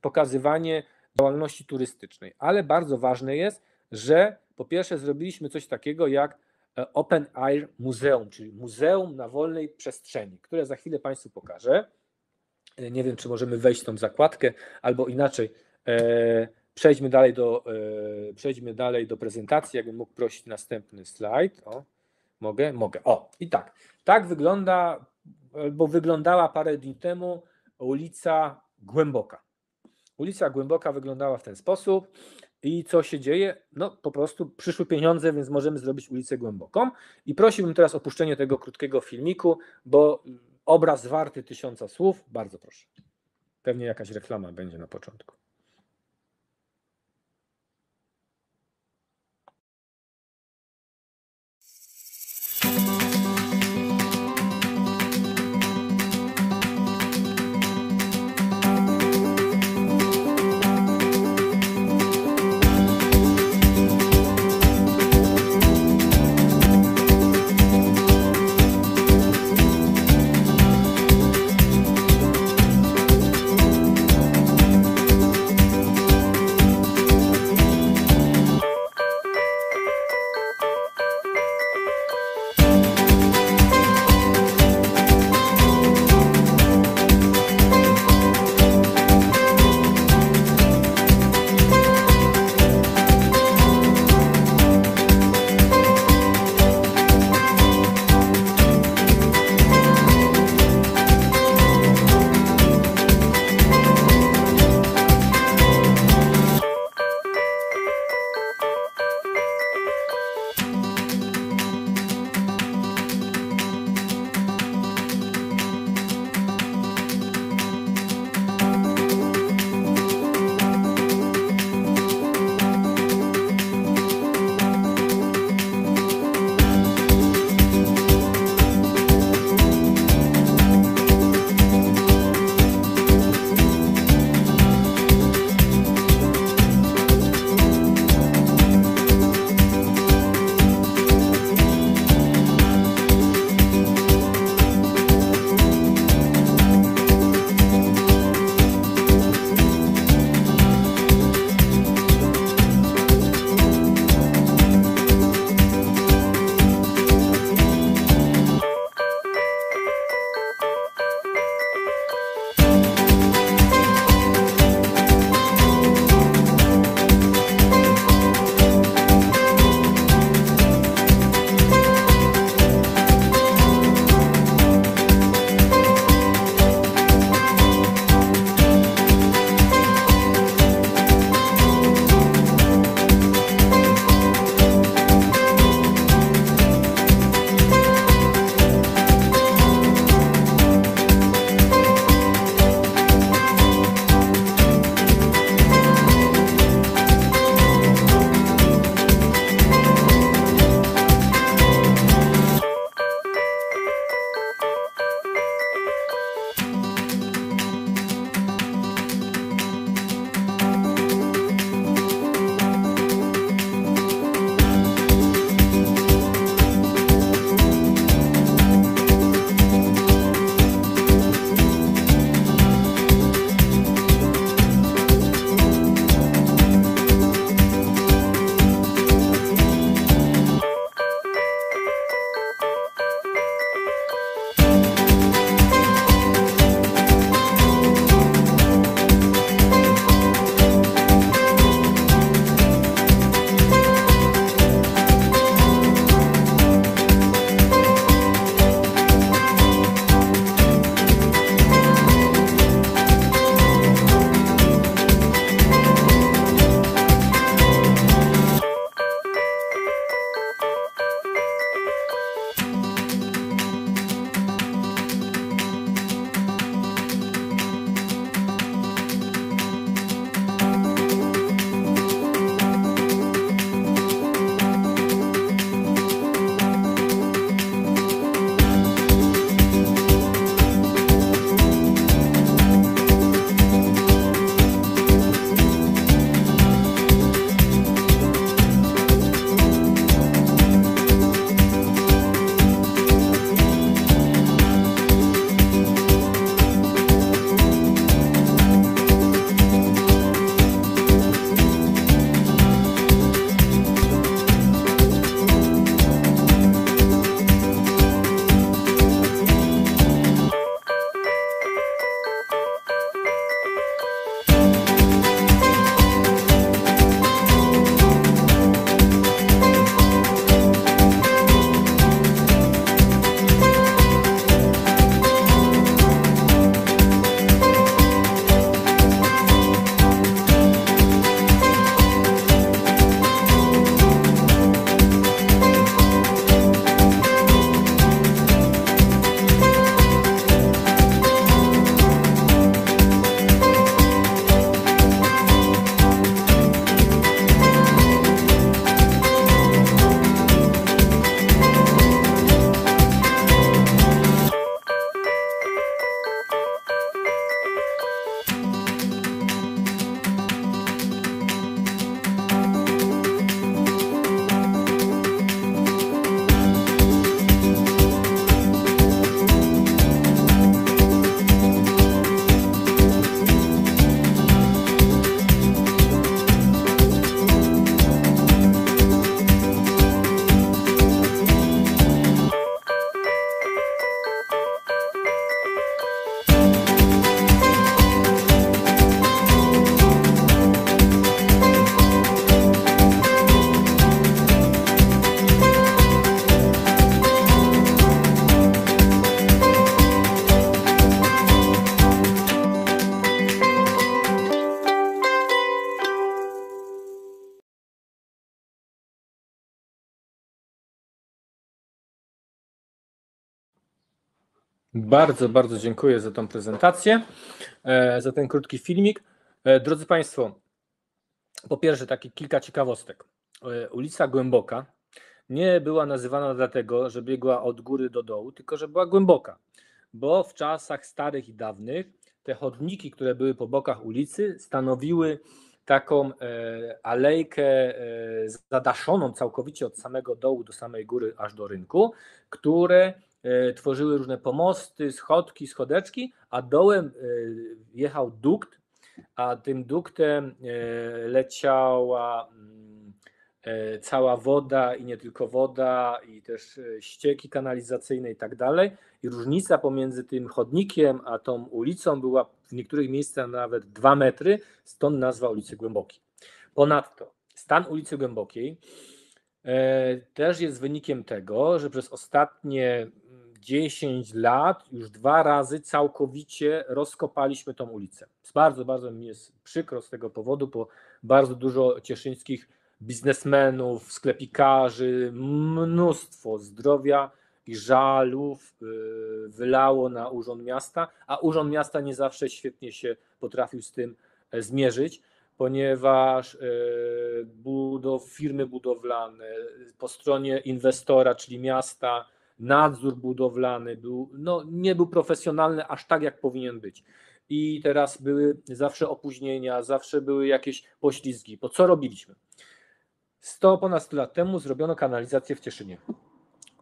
pokazywanie działalności turystycznej. Ale bardzo ważne jest, że po pierwsze zrobiliśmy coś takiego jak E, Open Air Museum, czyli Muzeum na Wolnej Przestrzeni, które za chwilę Państwu pokażę. E, nie wiem, czy możemy wejść w tą zakładkę, albo inaczej. E, przejdźmy dalej do, przejdźmy dalej do prezentacji. Jakbym mógł prosić następny slajd. O, mogę? Mogę. O, i tak. Tak wygląda, bo wyglądała parę dni temu ulica Głęboka. Ulica Głęboka wyglądała w ten sposób. I co się dzieje? No po prostu przyszły pieniądze, więc możemy zrobić ulicę głęboką. I prosiłbym teraz o opuszczenie tego krótkiego filmiku, bo mm, obraz warty tysiąca słów, bardzo proszę. Pewnie jakaś reklama będzie na początku. Bardzo, bardzo dziękuję za tą prezentację, e, za ten krótki filmik. E, drodzy Państwo, po pierwsze, takie kilka ciekawostek. E, ulica Głęboka nie była nazywana dlatego, że biegła od góry do dołu, tylko że była głęboka, bo w czasach starych i dawnych te chodniki, które były po bokach ulicy, stanowiły taką alejkę zadaszoną całkowicie od samego dołu do samej góry aż do rynku, które E, tworzyły różne pomosty, schodki, schodeczki, a dołem e, jechał dukt, a tym duktem e, leciała mm, cała woda i nie tylko woda, i też ścieki kanalizacyjne i tak dalej. I różnica pomiędzy tym chodnikiem a tą ulicą była w niektórych miejscach nawet dwa metry, stąd nazwa ulicy Głębokiej. Ponadto stan ulicy Głębokiej też jest wynikiem tego, że przez ostatnie 10 lat już dwa razy całkowicie rozkopaliśmy tą ulicę. Bardzo, bardzo mi jest przykro z tego powodu, bo bardzo dużo cieszyńskich biznesmenów, sklepikarzy, mnóstwo zdrowia i żalów y, wylało na Urząd Miasta, a Urząd Miasta nie zawsze świetnie się potrafił z tym e, zmierzyć, ponieważ e, budow, firmy budowlane po stronie inwestora, czyli miasta, nadzór budowlany był, no, nie był profesjonalny aż tak, jak powinien być. I teraz były zawsze opóźnienia, zawsze były jakieś poślizgi. Bo co robiliśmy? 100 ponad 100 lat temu zrobiono kanalizację w Cieszynie.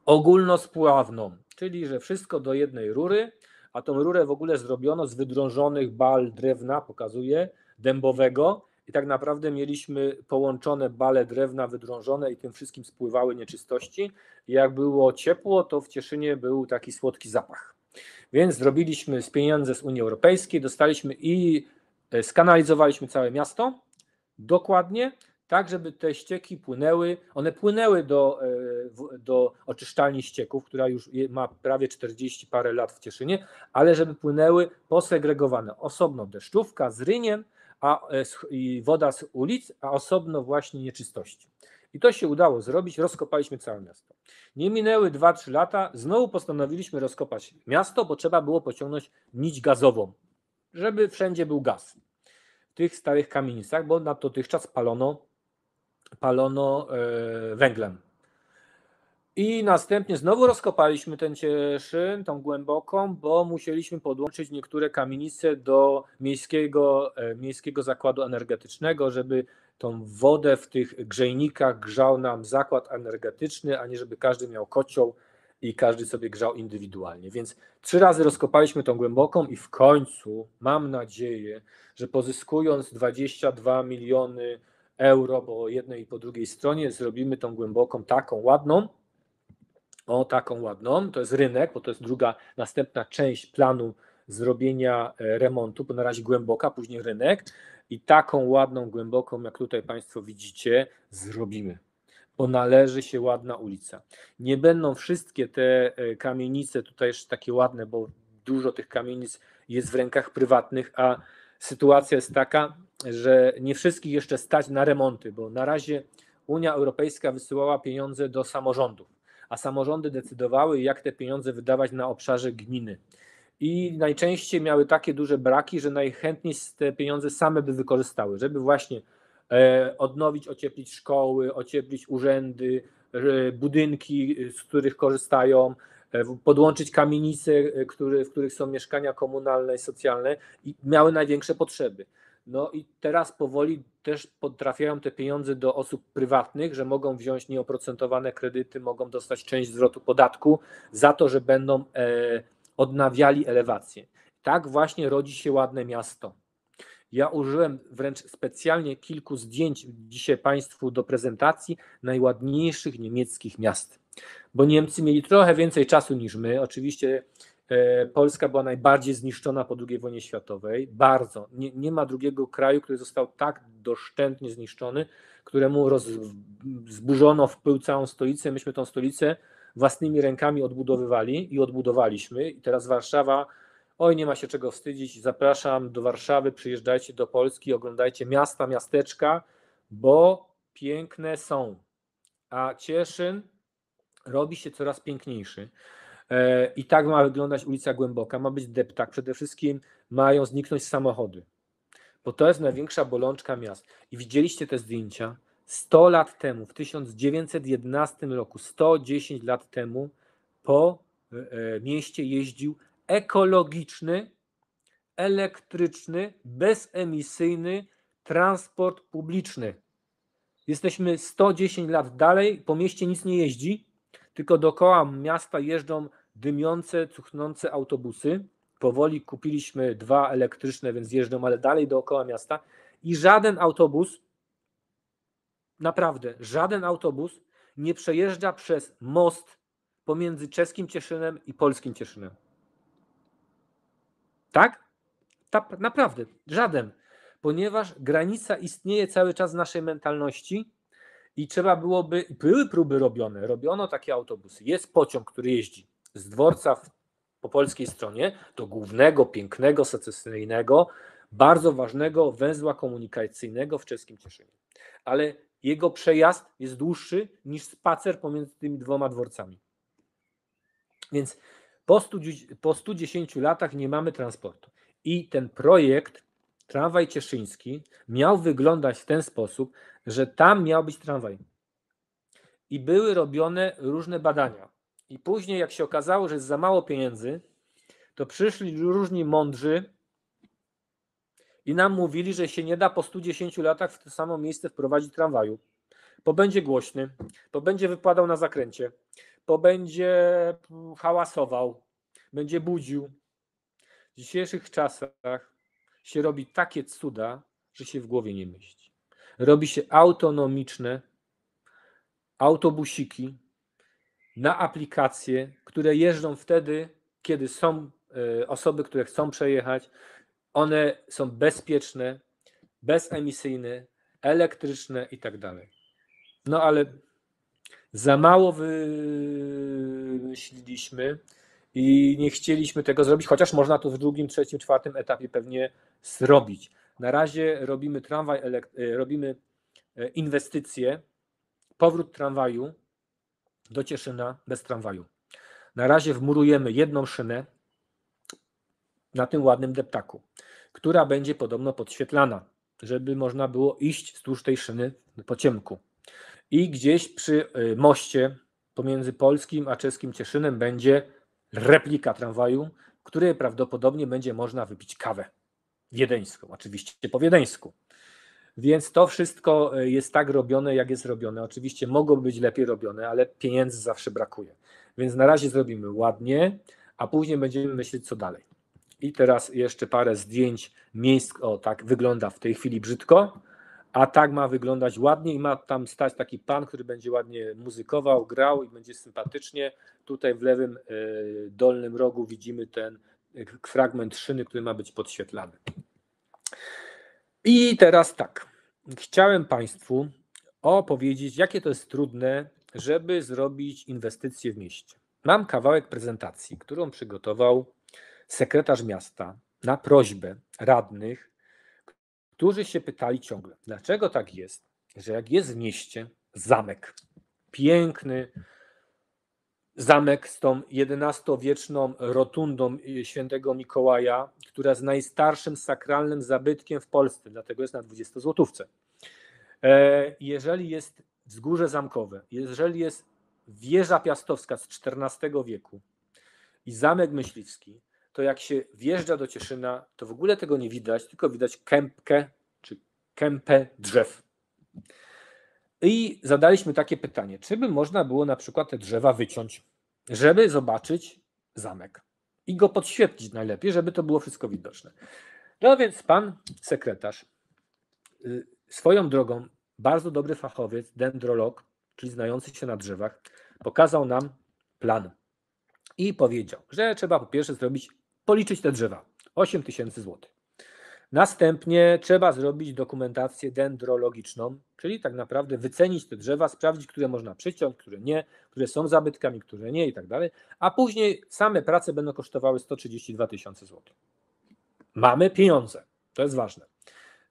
Ogólnospławną, czyli że wszystko do jednej rury, a tą rurę w ogóle zrobiono z wydrążonych bal drewna, pokazuje, dębowego, i tak naprawdę mieliśmy połączone bale drewna wydrążone i tym wszystkim spływały nieczystości. Jak było ciepło, to w Cieszynie był taki słodki zapach. Więc zrobiliśmy z pieniędzy z Unii Europejskiej, dostaliśmy i e, skanalizowaliśmy całe miasto dokładnie, tak żeby te ścieki płynęły, one płynęły do, e, do oczyszczalni ścieków, która już ma prawie 40 parę lat w Cieszynie, ale żeby płynęły posegregowane, osobno deszczówka z ryniem, a e, i woda z ulic, a osobno właśnie nieczystości. I to się udało zrobić, rozkopaliśmy całe miasto. Nie minęły 2-3 lata, znowu postanowiliśmy rozkopać miasto, bo trzeba było pociągnąć nić gazową, żeby wszędzie był gaz w tych starych kamienicach, bo na dotychczas palono, palono e, węglem i następnie znowu rozkopaliśmy ten cieszyn, tą głęboką, bo musieliśmy podłączyć niektóre kamienice do miejskiego, e, miejskiego zakładu energetycznego, żeby tą wodę w tych grzejnikach grzał nam zakład energetyczny, a nie żeby każdy miał kocioł i każdy sobie grzał indywidualnie. Więc trzy razy rozkopaliśmy tą głęboką i w końcu mam nadzieję, że pozyskując 22 miliony euro bo jednej i po drugiej stronie, zrobimy tą głęboką taką ładną, o, taką ładną. To jest rynek, bo to jest druga, następna część planu zrobienia e, remontu, bo na razie głęboka, później rynek. I taką ładną, głęboką, jak tutaj Państwo widzicie, zrobimy, bo należy się ładna ulica. Nie będą wszystkie te e, kamienice tutaj jeszcze takie ładne, bo dużo tych kamienic jest w rękach prywatnych, a sytuacja jest taka, że nie wszystkich jeszcze stać na remonty, bo na razie Unia Europejska wysyłała pieniądze do samorządów a samorządy decydowały, jak te pieniądze wydawać na obszarze gminy. I najczęściej miały takie duże braki, że najchętniej te pieniądze same by wykorzystały, żeby właśnie e, odnowić, ocieplić szkoły, ocieplić urzędy, e, budynki, e, z których korzystają, podłączyć kamienice, w których są mieszkania komunalne i socjalne i miały największe potrzeby. No i teraz powoli też potrafiają te pieniądze do osób prywatnych, że mogą wziąć nieoprocentowane kredyty, mogą dostać część zwrotu podatku za to, że będą e, odnawiali elewację. Tak właśnie rodzi się ładne miasto. Ja użyłem wręcz specjalnie kilku zdjęć dzisiaj Państwu do prezentacji najładniejszych niemieckich miast, bo Niemcy mieli trochę więcej czasu niż my. Oczywiście E, Polska była najbardziej zniszczona po II wojnie światowej. Bardzo. Nie, nie ma drugiego kraju, który został tak doszczętnie zniszczony, któremu roz, zburzono w pył całą stolicę. Myśmy tą stolicę własnymi rękami odbudowywali i odbudowaliśmy. I teraz Warszawa, oj, nie ma się czego wstydzić. Zapraszam do Warszawy, przyjeżdżajcie do Polski, oglądajcie miasta, miasteczka, bo piękne są. A Cieszyn robi się coraz piękniejszy. E, I tak ma wyglądać ulica Głęboka, ma być deptak. Przede wszystkim mają zniknąć samochody, bo to jest największa bolączka miast. I widzieliście te zdjęcia 100 lat temu, w 1911 roku, 110 lat temu, po e, e, mieście jeździł ekologiczny, elektryczny, bezemisyjny transport publiczny. Jesteśmy 110 lat dalej, po mieście nic nie jeździ, tylko dookoła miasta jeżdżą dymiące, cuchnące autobusy. Powoli kupiliśmy dwa elektryczne, więc jeżdżą, ale dalej dookoła miasta. I żaden autobus, naprawdę, żaden autobus nie przejeżdża przez most pomiędzy czeskim Cieszynem i polskim Cieszynem. Tak? Ta, naprawdę, żaden. Ponieważ granica istnieje cały czas w naszej mentalności i trzeba byłoby, były próby robione, robiono takie autobusy, jest pociąg, który jeździ z dworca w, po polskiej stronie do głównego, pięknego, secesyjnego, bardzo ważnego węzła komunikacyjnego w czeskim Cieszynie. Ale jego przejazd jest dłuższy niż spacer pomiędzy tymi dwoma dworcami. Więc po, stu, po 110 latach nie mamy transportu. I ten projekt tramwaj cieszyński miał wyglądać w ten sposób, że tam miał być tramwaj. I były robione różne badania. I później, jak się okazało, że jest za mało pieniędzy, to przyszli różni mądrzy i nam mówili, że się nie da po 110 latach w to samo miejsce wprowadzić tramwaju. Bo będzie głośny, bo będzie wypadał na zakręcie, bo będzie hałasował, będzie budził. W dzisiejszych czasach się robi takie cuda, że się w głowie nie myśli. Robi się autonomiczne autobusiki, na aplikacje, które jeżdżą wtedy, kiedy są e, osoby, które chcą przejechać. One są bezpieczne, bezemisyjne, elektryczne i tak dalej. No ale za mało wymyśliliśmy i nie chcieliśmy tego zrobić, chociaż można to w drugim, trzecim, czwartym etapie pewnie zrobić. Na razie robimy tramwaj, e, robimy e, inwestycje, powrót tramwaju do Cieszyna bez tramwaju. Na razie wmurujemy jedną szynę na tym ładnym deptaku, która będzie podobno podświetlana, żeby można było iść wzdłuż tej szyny po ciemku. I gdzieś przy y, moście pomiędzy polskim a czeskim Cieszynem będzie replika tramwaju, której prawdopodobnie będzie można wypić kawę wiedeńską, oczywiście po wiedeńsku. Więc to wszystko e, jest tak robione, jak jest robione. Oczywiście mogą być lepiej robione, ale pieniędzy zawsze brakuje. Więc na razie zrobimy ładnie, a później będziemy myśleć, co dalej. I teraz jeszcze parę zdjęć miejsc. O, tak wygląda w tej chwili brzydko, a tak ma wyglądać ładnie i ma tam stać taki pan, który będzie ładnie muzykował, grał i będzie sympatycznie. Tutaj w lewym e, dolnym rogu widzimy ten e, fragment szyny, który ma być podświetlany. I teraz tak. Chciałem Państwu opowiedzieć, jakie to jest trudne, żeby zrobić inwestycje w mieście. Mam kawałek prezentacji, którą przygotował sekretarz miasta na prośbę radnych, którzy się pytali ciągle, dlaczego tak jest, że jak jest w mieście zamek, piękny, zamek z tą XI-wieczną rotundą y, świętego Mikołaja, która jest najstarszym sakralnym zabytkiem w Polsce, dlatego jest na 20 złotówce. E, jeżeli jest wzgórze zamkowe, jeżeli jest wieża piastowska z XIV wieku i zamek myśliwski, to jak się wjeżdża do Cieszyna, to w ogóle tego nie widać, tylko widać kępkę czy kępę drzew. I zadaliśmy takie pytanie, czy by można było na przykład te drzewa wyciąć, żeby zobaczyć zamek i go podświetlić najlepiej, żeby to było wszystko widoczne. No więc pan sekretarz, y, swoją drogą, bardzo dobry fachowiec, dendrolog, czyli znający się na drzewach, pokazał nam plan i powiedział, że trzeba po pierwsze zrobić, policzyć te drzewa, 8 tysięcy złotych. Następnie trzeba zrobić dokumentację dendrologiczną, czyli tak naprawdę wycenić te drzewa, sprawdzić, które można przyciąć, które nie, które są zabytkami, które nie i tak dalej. A później same prace będą kosztowały 132 tysiące złotych. Mamy pieniądze, to jest ważne.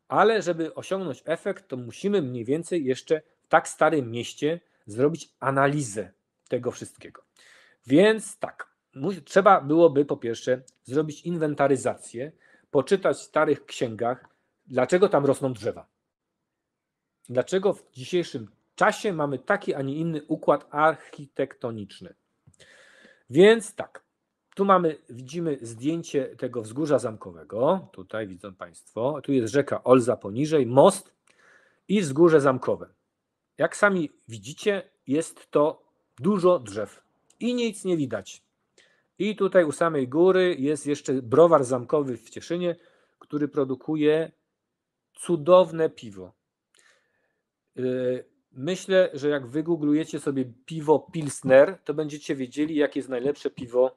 Ale żeby osiągnąć efekt, to musimy mniej więcej jeszcze w tak starym mieście zrobić analizę tego wszystkiego. Więc tak, trzeba byłoby po pierwsze zrobić inwentaryzację, poczytać w starych księgach, dlaczego tam rosną drzewa. Dlaczego w dzisiejszym czasie mamy taki, a nie inny układ architektoniczny. Więc tak, tu mamy, widzimy zdjęcie tego wzgórza zamkowego. Tutaj widzą Państwo, tu jest rzeka Olza poniżej, most i wzgórze zamkowe. Jak sami widzicie, jest to dużo drzew i nic nie widać. I tutaj u samej góry jest jeszcze browar zamkowy w Cieszynie, który produkuje cudowne piwo. Y, myślę, że jak wygooglujecie sobie piwo Pilsner, to będziecie wiedzieli, jakie jest najlepsze piwo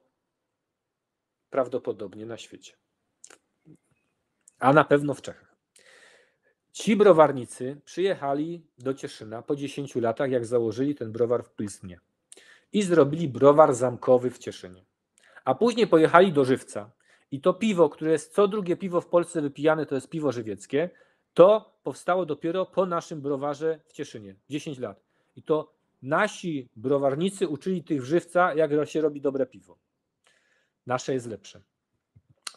prawdopodobnie na świecie. A na pewno w Czechach. Ci browarnicy przyjechali do Cieszyna po 10 latach, jak założyli ten browar w Pilsnie i zrobili browar zamkowy w Cieszynie a później pojechali do Żywca. I to piwo, które jest co drugie piwo w Polsce wypijane, to jest piwo żywieckie, to powstało dopiero po naszym browarze w Cieszynie, 10 lat. I to nasi browarnicy uczyli tych w Żywca, jak się robi dobre piwo. Nasze jest lepsze.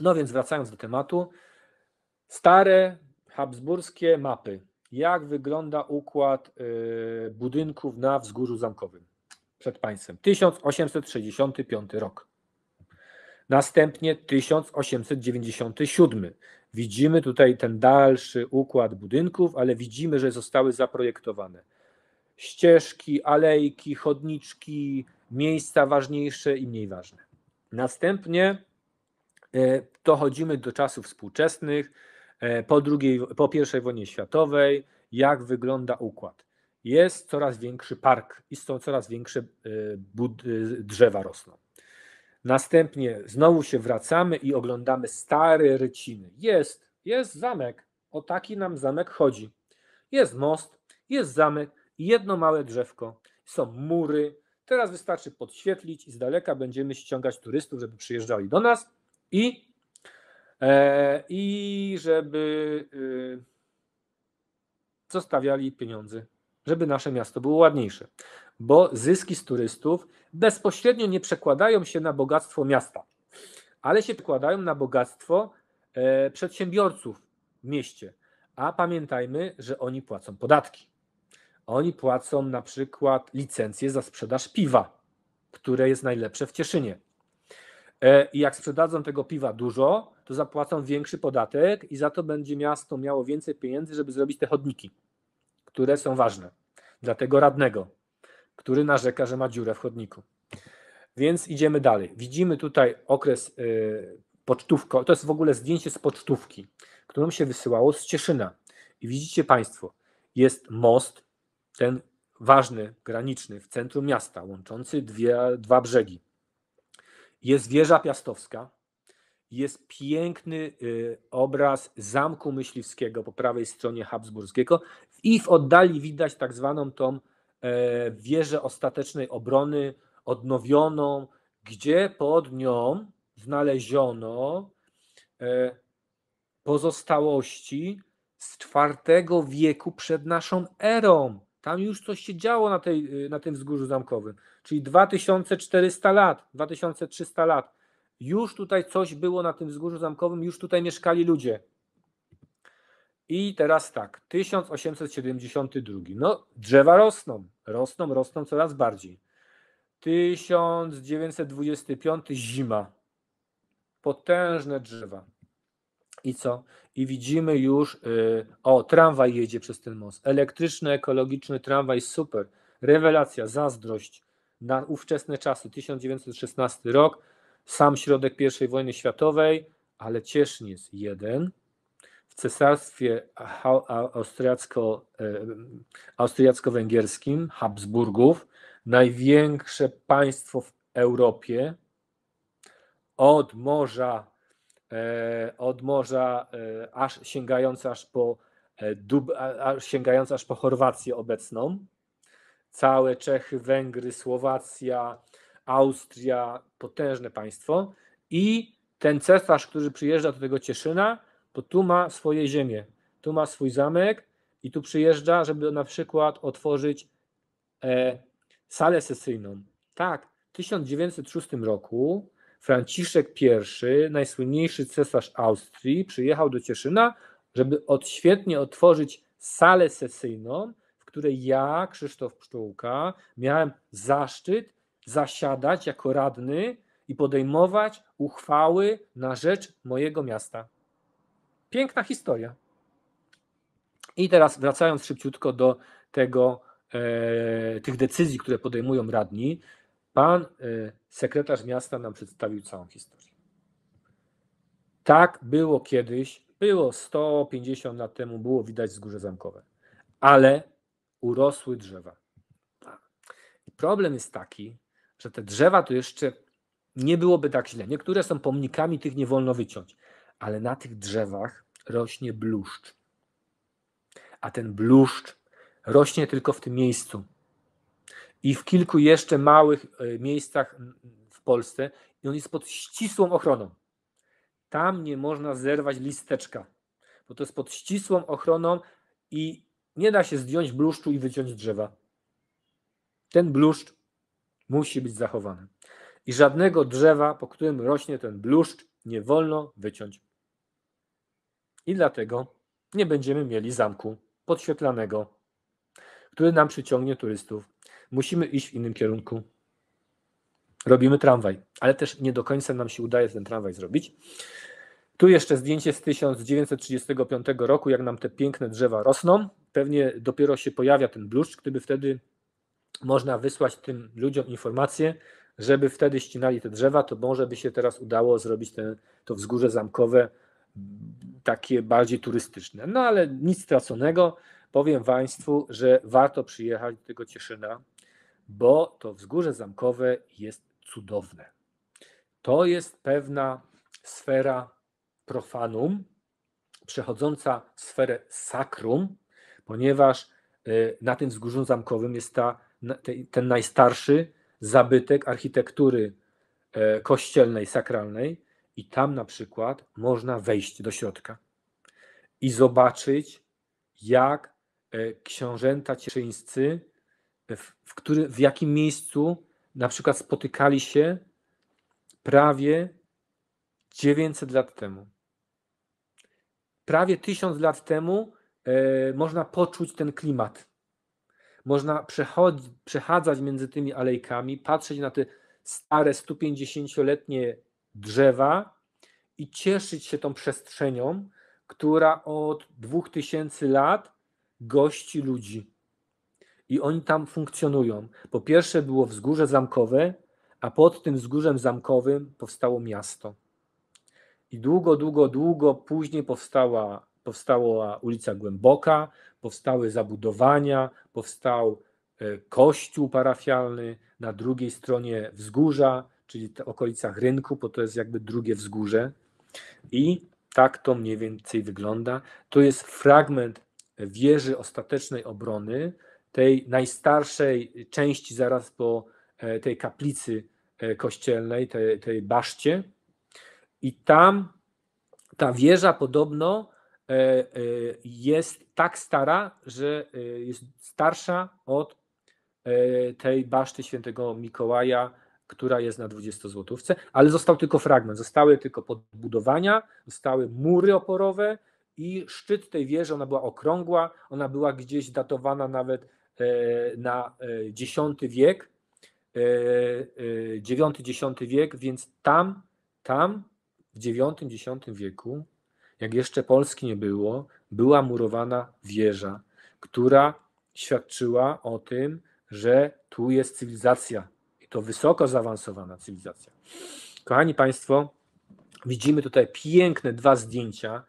No więc wracając do tematu, stare habsburskie mapy. Jak wygląda układ e, budynków na wzgórzu zamkowym przed państwem? 1865 rok. Następnie 1897. Widzimy tutaj ten dalszy układ budynków, ale widzimy, że zostały zaprojektowane ścieżki, alejki, chodniczki, miejsca ważniejsze i mniej ważne. Następnie e, dochodzimy do czasów współczesnych, e, po, drugiej, po I wojnie światowej, jak wygląda układ. Jest coraz większy park i są coraz większe e, drzewa rosną. Następnie znowu się wracamy i oglądamy stare ryciny. Jest, jest zamek. O taki nam zamek chodzi. Jest most, jest zamek, jedno małe drzewko, są mury. Teraz wystarczy podświetlić i z daleka będziemy ściągać turystów, żeby przyjeżdżali do nas i, e, i żeby e, zostawiali pieniądze, żeby nasze miasto było ładniejsze bo zyski z turystów bezpośrednio nie przekładają się na bogactwo miasta, ale się przekładają na bogactwo e, przedsiębiorców w mieście. A pamiętajmy, że oni płacą podatki. Oni płacą na przykład licencję za sprzedaż piwa, które jest najlepsze w Cieszynie. E, I jak sprzedadzą tego piwa dużo, to zapłacą większy podatek i za to będzie miasto miało więcej pieniędzy, żeby zrobić te chodniki, które są ważne dla tego radnego, który narzeka, że ma dziurę w chodniku. Więc idziemy dalej. Widzimy tutaj okres y, pocztówko. To jest w ogóle zdjęcie z pocztówki, którą się wysyłało z Cieszyna. I widzicie Państwo, jest most, ten ważny, graniczny, w centrum miasta, łączący dwie, dwa brzegi. Jest wieża piastowska, jest piękny y, obraz Zamku Myśliwskiego po prawej stronie Habsburskiego i w oddali widać tak zwaną tą E, wieżę ostatecznej obrony odnowioną, gdzie pod nią znaleziono e, pozostałości z IV wieku przed naszą erą. Tam już coś się działo na, tej, e, na tym wzgórzu zamkowym, czyli 2400 lat, 2300 lat. Już tutaj coś było na tym wzgórzu zamkowym, już tutaj mieszkali ludzie. I teraz tak, 1872. No, drzewa rosną, rosną, rosną coraz bardziej. 1925 zima. Potężne drzewa. I co? I widzimy już, yy, o, tramwaj jedzie przez ten most. Elektryczny, ekologiczny tramwaj, super. Rewelacja, zazdrość na ówczesne czasy. 1916 rok, sam środek I wojny światowej, ale jest jeden, cesarstwie austriacko-węgierskim, Habsburgów, największe państwo w Europie od Morza, e, od morza e, aż sięgające aż po e, sięgając aż po Chorwację obecną. Całe Czechy, Węgry, Słowacja, Austria, potężne państwo. I ten cesarz, który przyjeżdża do tego Cieszyna, to tu ma swoje ziemię, tu ma swój zamek i tu przyjeżdża, żeby na przykład otworzyć e, salę sesyjną. Tak, w 1906 roku Franciszek I, najsłynniejszy cesarz Austrii, przyjechał do Cieszyna, żeby odświetnie otworzyć salę sesyjną, w której ja, Krzysztof Pszczółka, miałem zaszczyt zasiadać jako radny i podejmować uchwały na rzecz mojego miasta. Piękna historia. I teraz wracając szybciutko do tego, e, tych decyzji, które podejmują radni, pan e, sekretarz miasta nam przedstawił całą historię. Tak było kiedyś, było 150 lat temu, było widać wzgórze zamkowe, ale urosły drzewa. I problem jest taki, że te drzewa to jeszcze nie byłoby tak źle. Niektóre są pomnikami, tych nie wolno wyciąć ale na tych drzewach rośnie bluszcz. A ten bluszcz rośnie tylko w tym miejscu. I w kilku jeszcze małych e, miejscach w Polsce, i on jest pod ścisłą ochroną. Tam nie można zerwać listeczka, bo to jest pod ścisłą ochroną i nie da się zdjąć bluszczu i wyciąć drzewa. Ten bluszcz musi być zachowany. I żadnego drzewa, po którym rośnie ten bluszcz, nie wolno wyciąć i dlatego nie będziemy mieli zamku podświetlanego, który nam przyciągnie turystów. Musimy iść w innym kierunku. Robimy tramwaj, ale też nie do końca nam się udaje ten tramwaj zrobić. Tu jeszcze zdjęcie z 1935 roku, jak nam te piękne drzewa rosną. Pewnie dopiero się pojawia ten bluszcz, gdyby wtedy można wysłać tym ludziom informację, żeby wtedy ścinali te drzewa, to może by się teraz udało zrobić te, to wzgórze zamkowe takie bardziej turystyczne. No ale nic straconego. Powiem Państwu, że warto przyjechać do tego Cieszyna, bo to wzgórze zamkowe jest cudowne. To jest pewna sfera profanum, przechodząca w sferę sakrum, ponieważ y, na tym wzgórzu zamkowym jest ta, ten najstarszy zabytek architektury y, kościelnej, sakralnej, i tam na przykład można wejść do środka i zobaczyć, jak e, książęta cieszyńscy, e, w, w, który, w jakim miejscu na przykład spotykali się prawie 900 lat temu. Prawie 1000 lat temu e, można poczuć ten klimat. Można przechodzić, przechadzać między tymi alejkami, patrzeć na te stare 150-letnie drzewa i cieszyć się tą przestrzenią, która od 2000 lat gości ludzi. I oni tam funkcjonują. Po pierwsze było wzgórze zamkowe, a pod tym wzgórzem zamkowym powstało miasto. I długo, długo, długo później powstała, powstała ulica Głęboka, powstały zabudowania, powstał e, kościół parafialny na drugiej stronie wzgórza, czyli w okolicach rynku, bo to jest jakby drugie wzgórze. I tak to mniej więcej wygląda. To jest fragment wieży ostatecznej obrony, tej najstarszej części zaraz po e, tej kaplicy e, kościelnej, tej, tej baszcie. I tam ta wieża podobno e, jest tak stara, że jest starsza od tej baszty świętego Mikołaja która jest na 20 złotówce, ale został tylko fragment, zostały tylko podbudowania, zostały mury oporowe i szczyt tej wieży, ona była okrągła, ona była gdzieś datowana nawet e, na X e, wiek, e, IX-X wiek, więc tam, tam w IX-X wieku, jak jeszcze Polski nie było, była murowana wieża, która świadczyła o tym, że tu jest cywilizacja, to wysoko zaawansowana cywilizacja. Kochani Państwo, widzimy tutaj piękne dwa zdjęcia,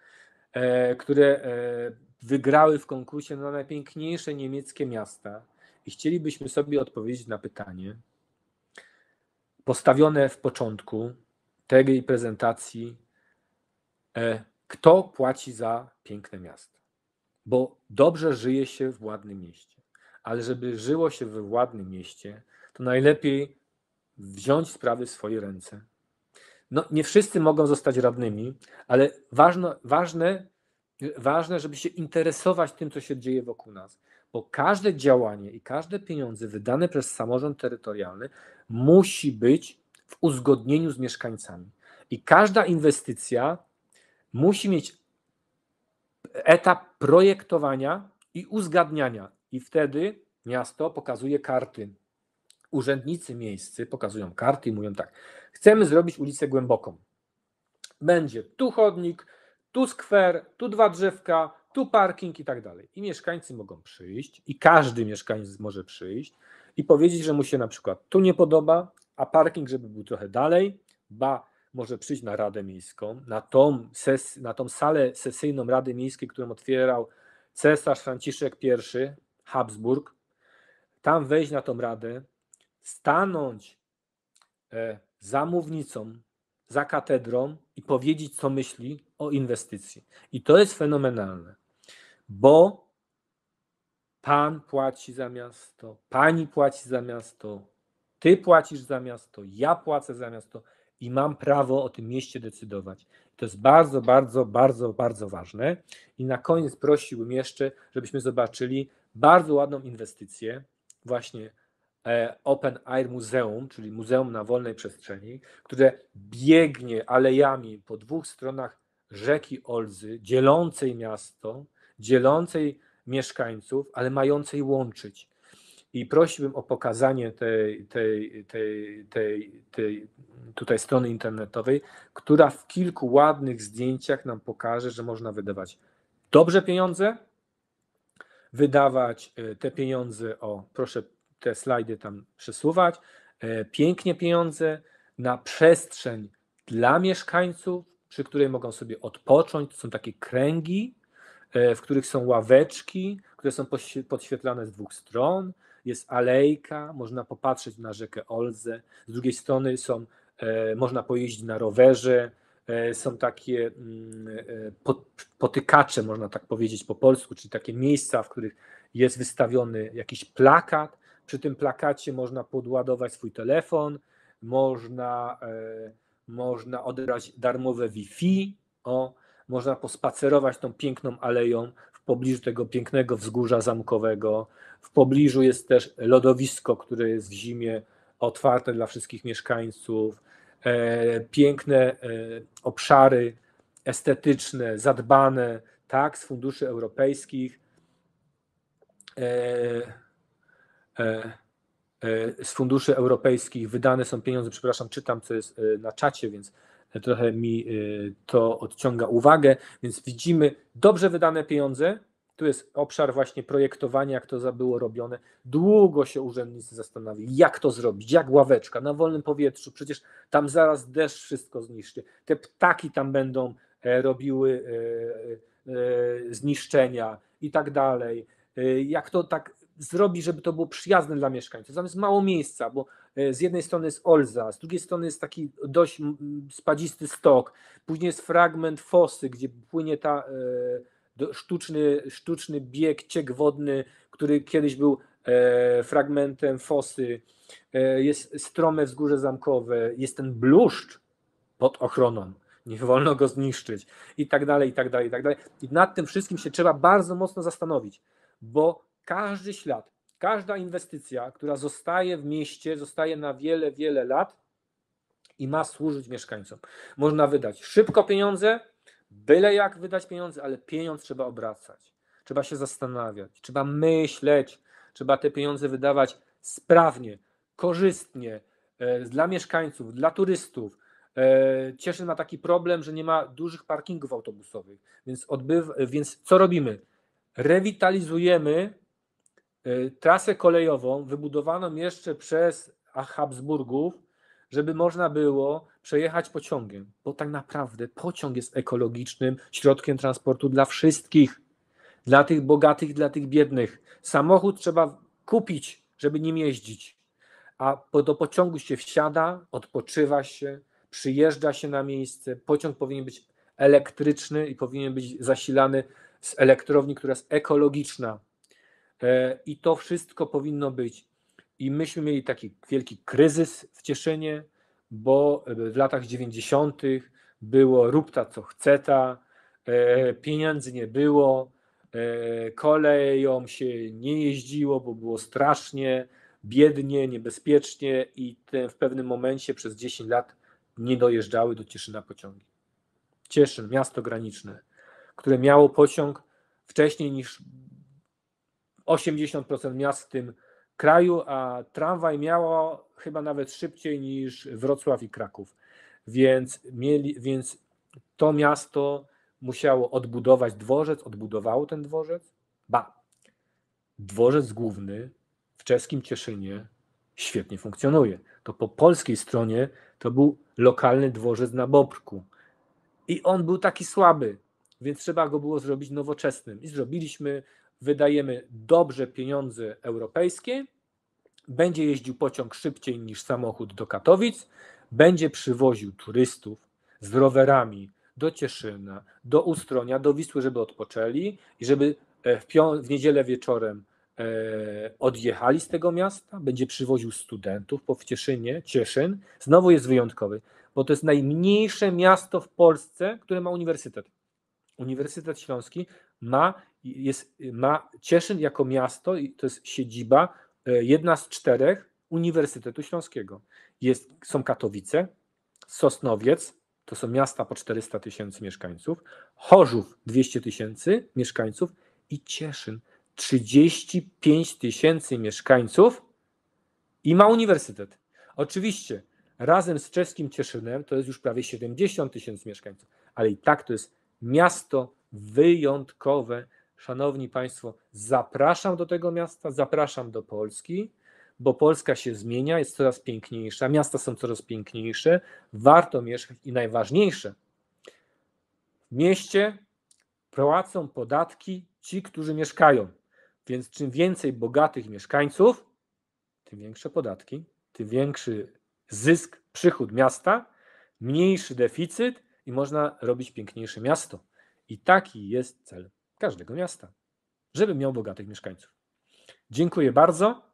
e, które e, wygrały w konkursie na najpiękniejsze niemieckie miasta. I chcielibyśmy sobie odpowiedzieć na pytanie postawione w początku tej prezentacji, e, kto płaci za piękne miasto. Bo dobrze żyje się w ładnym mieście, ale żeby żyło się we ładnym mieście, to najlepiej wziąć sprawy w swoje ręce. No, nie wszyscy mogą zostać radnymi, ale ważne, ważne, ważne, żeby się interesować tym, co się dzieje wokół nas, bo każde działanie i każde pieniądze wydane przez samorząd terytorialny musi być w uzgodnieniu z mieszkańcami. I każda inwestycja musi mieć etap projektowania i uzgadniania. I wtedy miasto pokazuje karty urzędnicy miejscy pokazują karty i mówią tak, chcemy zrobić ulicę głęboką. Będzie tu chodnik, tu skwer, tu dwa drzewka, tu parking i tak dalej. I mieszkańcy mogą przyjść i każdy mieszkaniec może przyjść i powiedzieć, że mu się na przykład tu nie podoba, a parking, żeby był trochę dalej, ba, może przyjść na Radę Miejską, na tą, ses, na tą salę sesyjną Rady Miejskiej, którą otwierał cesarz Franciszek I, Habsburg, tam wejść na tą radę, stanąć e, za mównicą, za katedrą i powiedzieć, co myśli o inwestycji. I to jest fenomenalne, bo Pan płaci za miasto, Pani płaci za miasto, Ty płacisz za miasto, ja płacę za miasto i mam prawo o tym mieście decydować. To jest bardzo, bardzo, bardzo, bardzo ważne. I na koniec prosiłbym jeszcze, żebyśmy zobaczyli bardzo ładną inwestycję, właśnie E, Open Air Muzeum, czyli muzeum na wolnej przestrzeni, które biegnie alejami po dwóch stronach rzeki Olzy, dzielącej miasto, dzielącej mieszkańców, ale mającej łączyć. I prosiłbym o pokazanie tej, tej, tej, tej, tej tutaj strony internetowej, która w kilku ładnych zdjęciach nam pokaże, że można wydawać dobrze pieniądze, wydawać e, te pieniądze o, proszę te slajdy tam przesuwać. E, pięknie pieniądze na przestrzeń dla mieszkańców, przy której mogą sobie odpocząć. To są takie kręgi, e, w których są ławeczki, które są podświetlane z dwóch stron. Jest alejka, można popatrzeć na rzekę Olze. Z drugiej strony są, e, można pojeździć na rowerze. Są takie mm, potykacze, można tak powiedzieć po polsku, czyli takie miejsca, w których jest wystawiony jakiś plakat przy tym plakacie można podładować swój telefon, można, e, można odebrać darmowe Wi-Fi, o, można pospacerować tą piękną aleją w pobliżu tego pięknego wzgórza zamkowego. W pobliżu jest też lodowisko, które jest w zimie otwarte dla wszystkich mieszkańców. E, piękne e, obszary estetyczne, zadbane, tak, z funduszy europejskich. E, e, z funduszy europejskich wydane są pieniądze, przepraszam, czytam co jest e, na czacie, więc trochę mi to odciąga uwagę, więc widzimy dobrze wydane pieniądze, tu jest obszar właśnie projektowania, jak to było robione. Długo się urzędnicy zastanawiali, jak to zrobić, jak ławeczka na wolnym powietrzu, przecież tam zaraz deszcz wszystko zniszczy. Te ptaki tam będą robiły zniszczenia i tak dalej. Jak to tak zrobi, żeby to było przyjazne dla mieszkańców. Tam jest mało miejsca, bo e, z jednej strony jest Olza, z drugiej strony jest taki dość spadzisty stok, później jest fragment fosy, gdzie płynie ta e, sztuczny, sztuczny bieg, ciek wodny, który kiedyś był e, fragmentem fosy, jest strome wzgórze zamkowe, jest ten bluszcz pod ochroną, nie wolno go zniszczyć i tak dalej, i tak dalej, i tak dalej. I nad tym wszystkim się trzeba bardzo mocno zastanowić, bo każdy ślad, każda inwestycja, która zostaje w mieście, zostaje na wiele, wiele lat i ma służyć mieszkańcom. Można wydać szybko pieniądze, byle jak wydać pieniądze, ale pieniądz trzeba obracać. Trzeba się zastanawiać, trzeba myśleć, trzeba te pieniądze wydawać sprawnie, korzystnie e, dla mieszkańców, dla turystów. E, Cieszyn ma taki problem, że nie ma dużych parkingów autobusowych, więc, odbyw, więc co robimy? Rewitalizujemy E, trasę kolejową wybudowano jeszcze przez Habsburgów, żeby można było przejechać pociągiem, bo tak naprawdę pociąg jest ekologicznym środkiem transportu dla wszystkich, dla tych bogatych, dla tych biednych. Samochód trzeba kupić, żeby nim jeździć, a do pociągu się wsiada, odpoczywa się, przyjeżdża się na miejsce. Pociąg powinien być elektryczny i powinien być zasilany z elektrowni, która jest ekologiczna, E, I to wszystko powinno być. I myśmy mieli taki wielki kryzys w Cieszynie, bo e, w latach 90. było ta co chce ta, e, pieniędzy nie było, koleją się nie jeździło, bo było strasznie, biednie, niebezpiecznie i w pewnym momencie przez 10 lat nie dojeżdżały do Cieszyna pociągi. Cieszyn, miasto graniczne, które miało pociąg wcześniej niż 80% miast w tym kraju, a tramwaj miało chyba nawet szybciej niż Wrocław i Kraków. Więc, mieli, więc to miasto musiało odbudować dworzec, odbudowało ten dworzec. Ba, dworzec główny w czeskim Cieszynie świetnie funkcjonuje. To po polskiej stronie to był lokalny dworzec na Bobrku. I on był taki słaby, więc trzeba go było zrobić nowoczesnym. I zrobiliśmy, wydajemy dobrze pieniądze europejskie, będzie jeździł pociąg szybciej niż samochód do Katowic, będzie przywoził turystów z rowerami do Cieszyna, do Ustronia, do Wisły, żeby odpoczęli i żeby e, w, pią- w niedzielę wieczorem e, odjechali z tego miasta, będzie przywoził studentów po w Cieszynie, Cieszyn, znowu jest wyjątkowy, bo to jest najmniejsze miasto w Polsce, które ma uniwersytet. Uniwersytet Śląski ma jest, ma Cieszyn jako miasto, to jest siedziba, e, jedna z czterech Uniwersytetu Śląskiego. Jest, są Katowice, Sosnowiec, to są miasta po 400 tysięcy mieszkańców, Chorzów 200 tysięcy mieszkańców i Cieszyn 35 tysięcy mieszkańców i ma uniwersytet. Oczywiście razem z czeskim Cieszynem to jest już prawie 70 tysięcy mieszkańców, ale i tak to jest miasto wyjątkowe, Szanowni Państwo, zapraszam do tego miasta, zapraszam do Polski, bo Polska się zmienia, jest coraz piękniejsza, miasta są coraz piękniejsze, warto mieszkać i najważniejsze, w mieście płacą podatki ci, którzy mieszkają. Więc czym więcej bogatych mieszkańców, tym większe podatki, tym większy zysk, przychód miasta, mniejszy deficyt i można robić piękniejsze miasto. I taki jest cel każdego miasta, żeby miał bogatych mieszkańców. Dziękuję bardzo.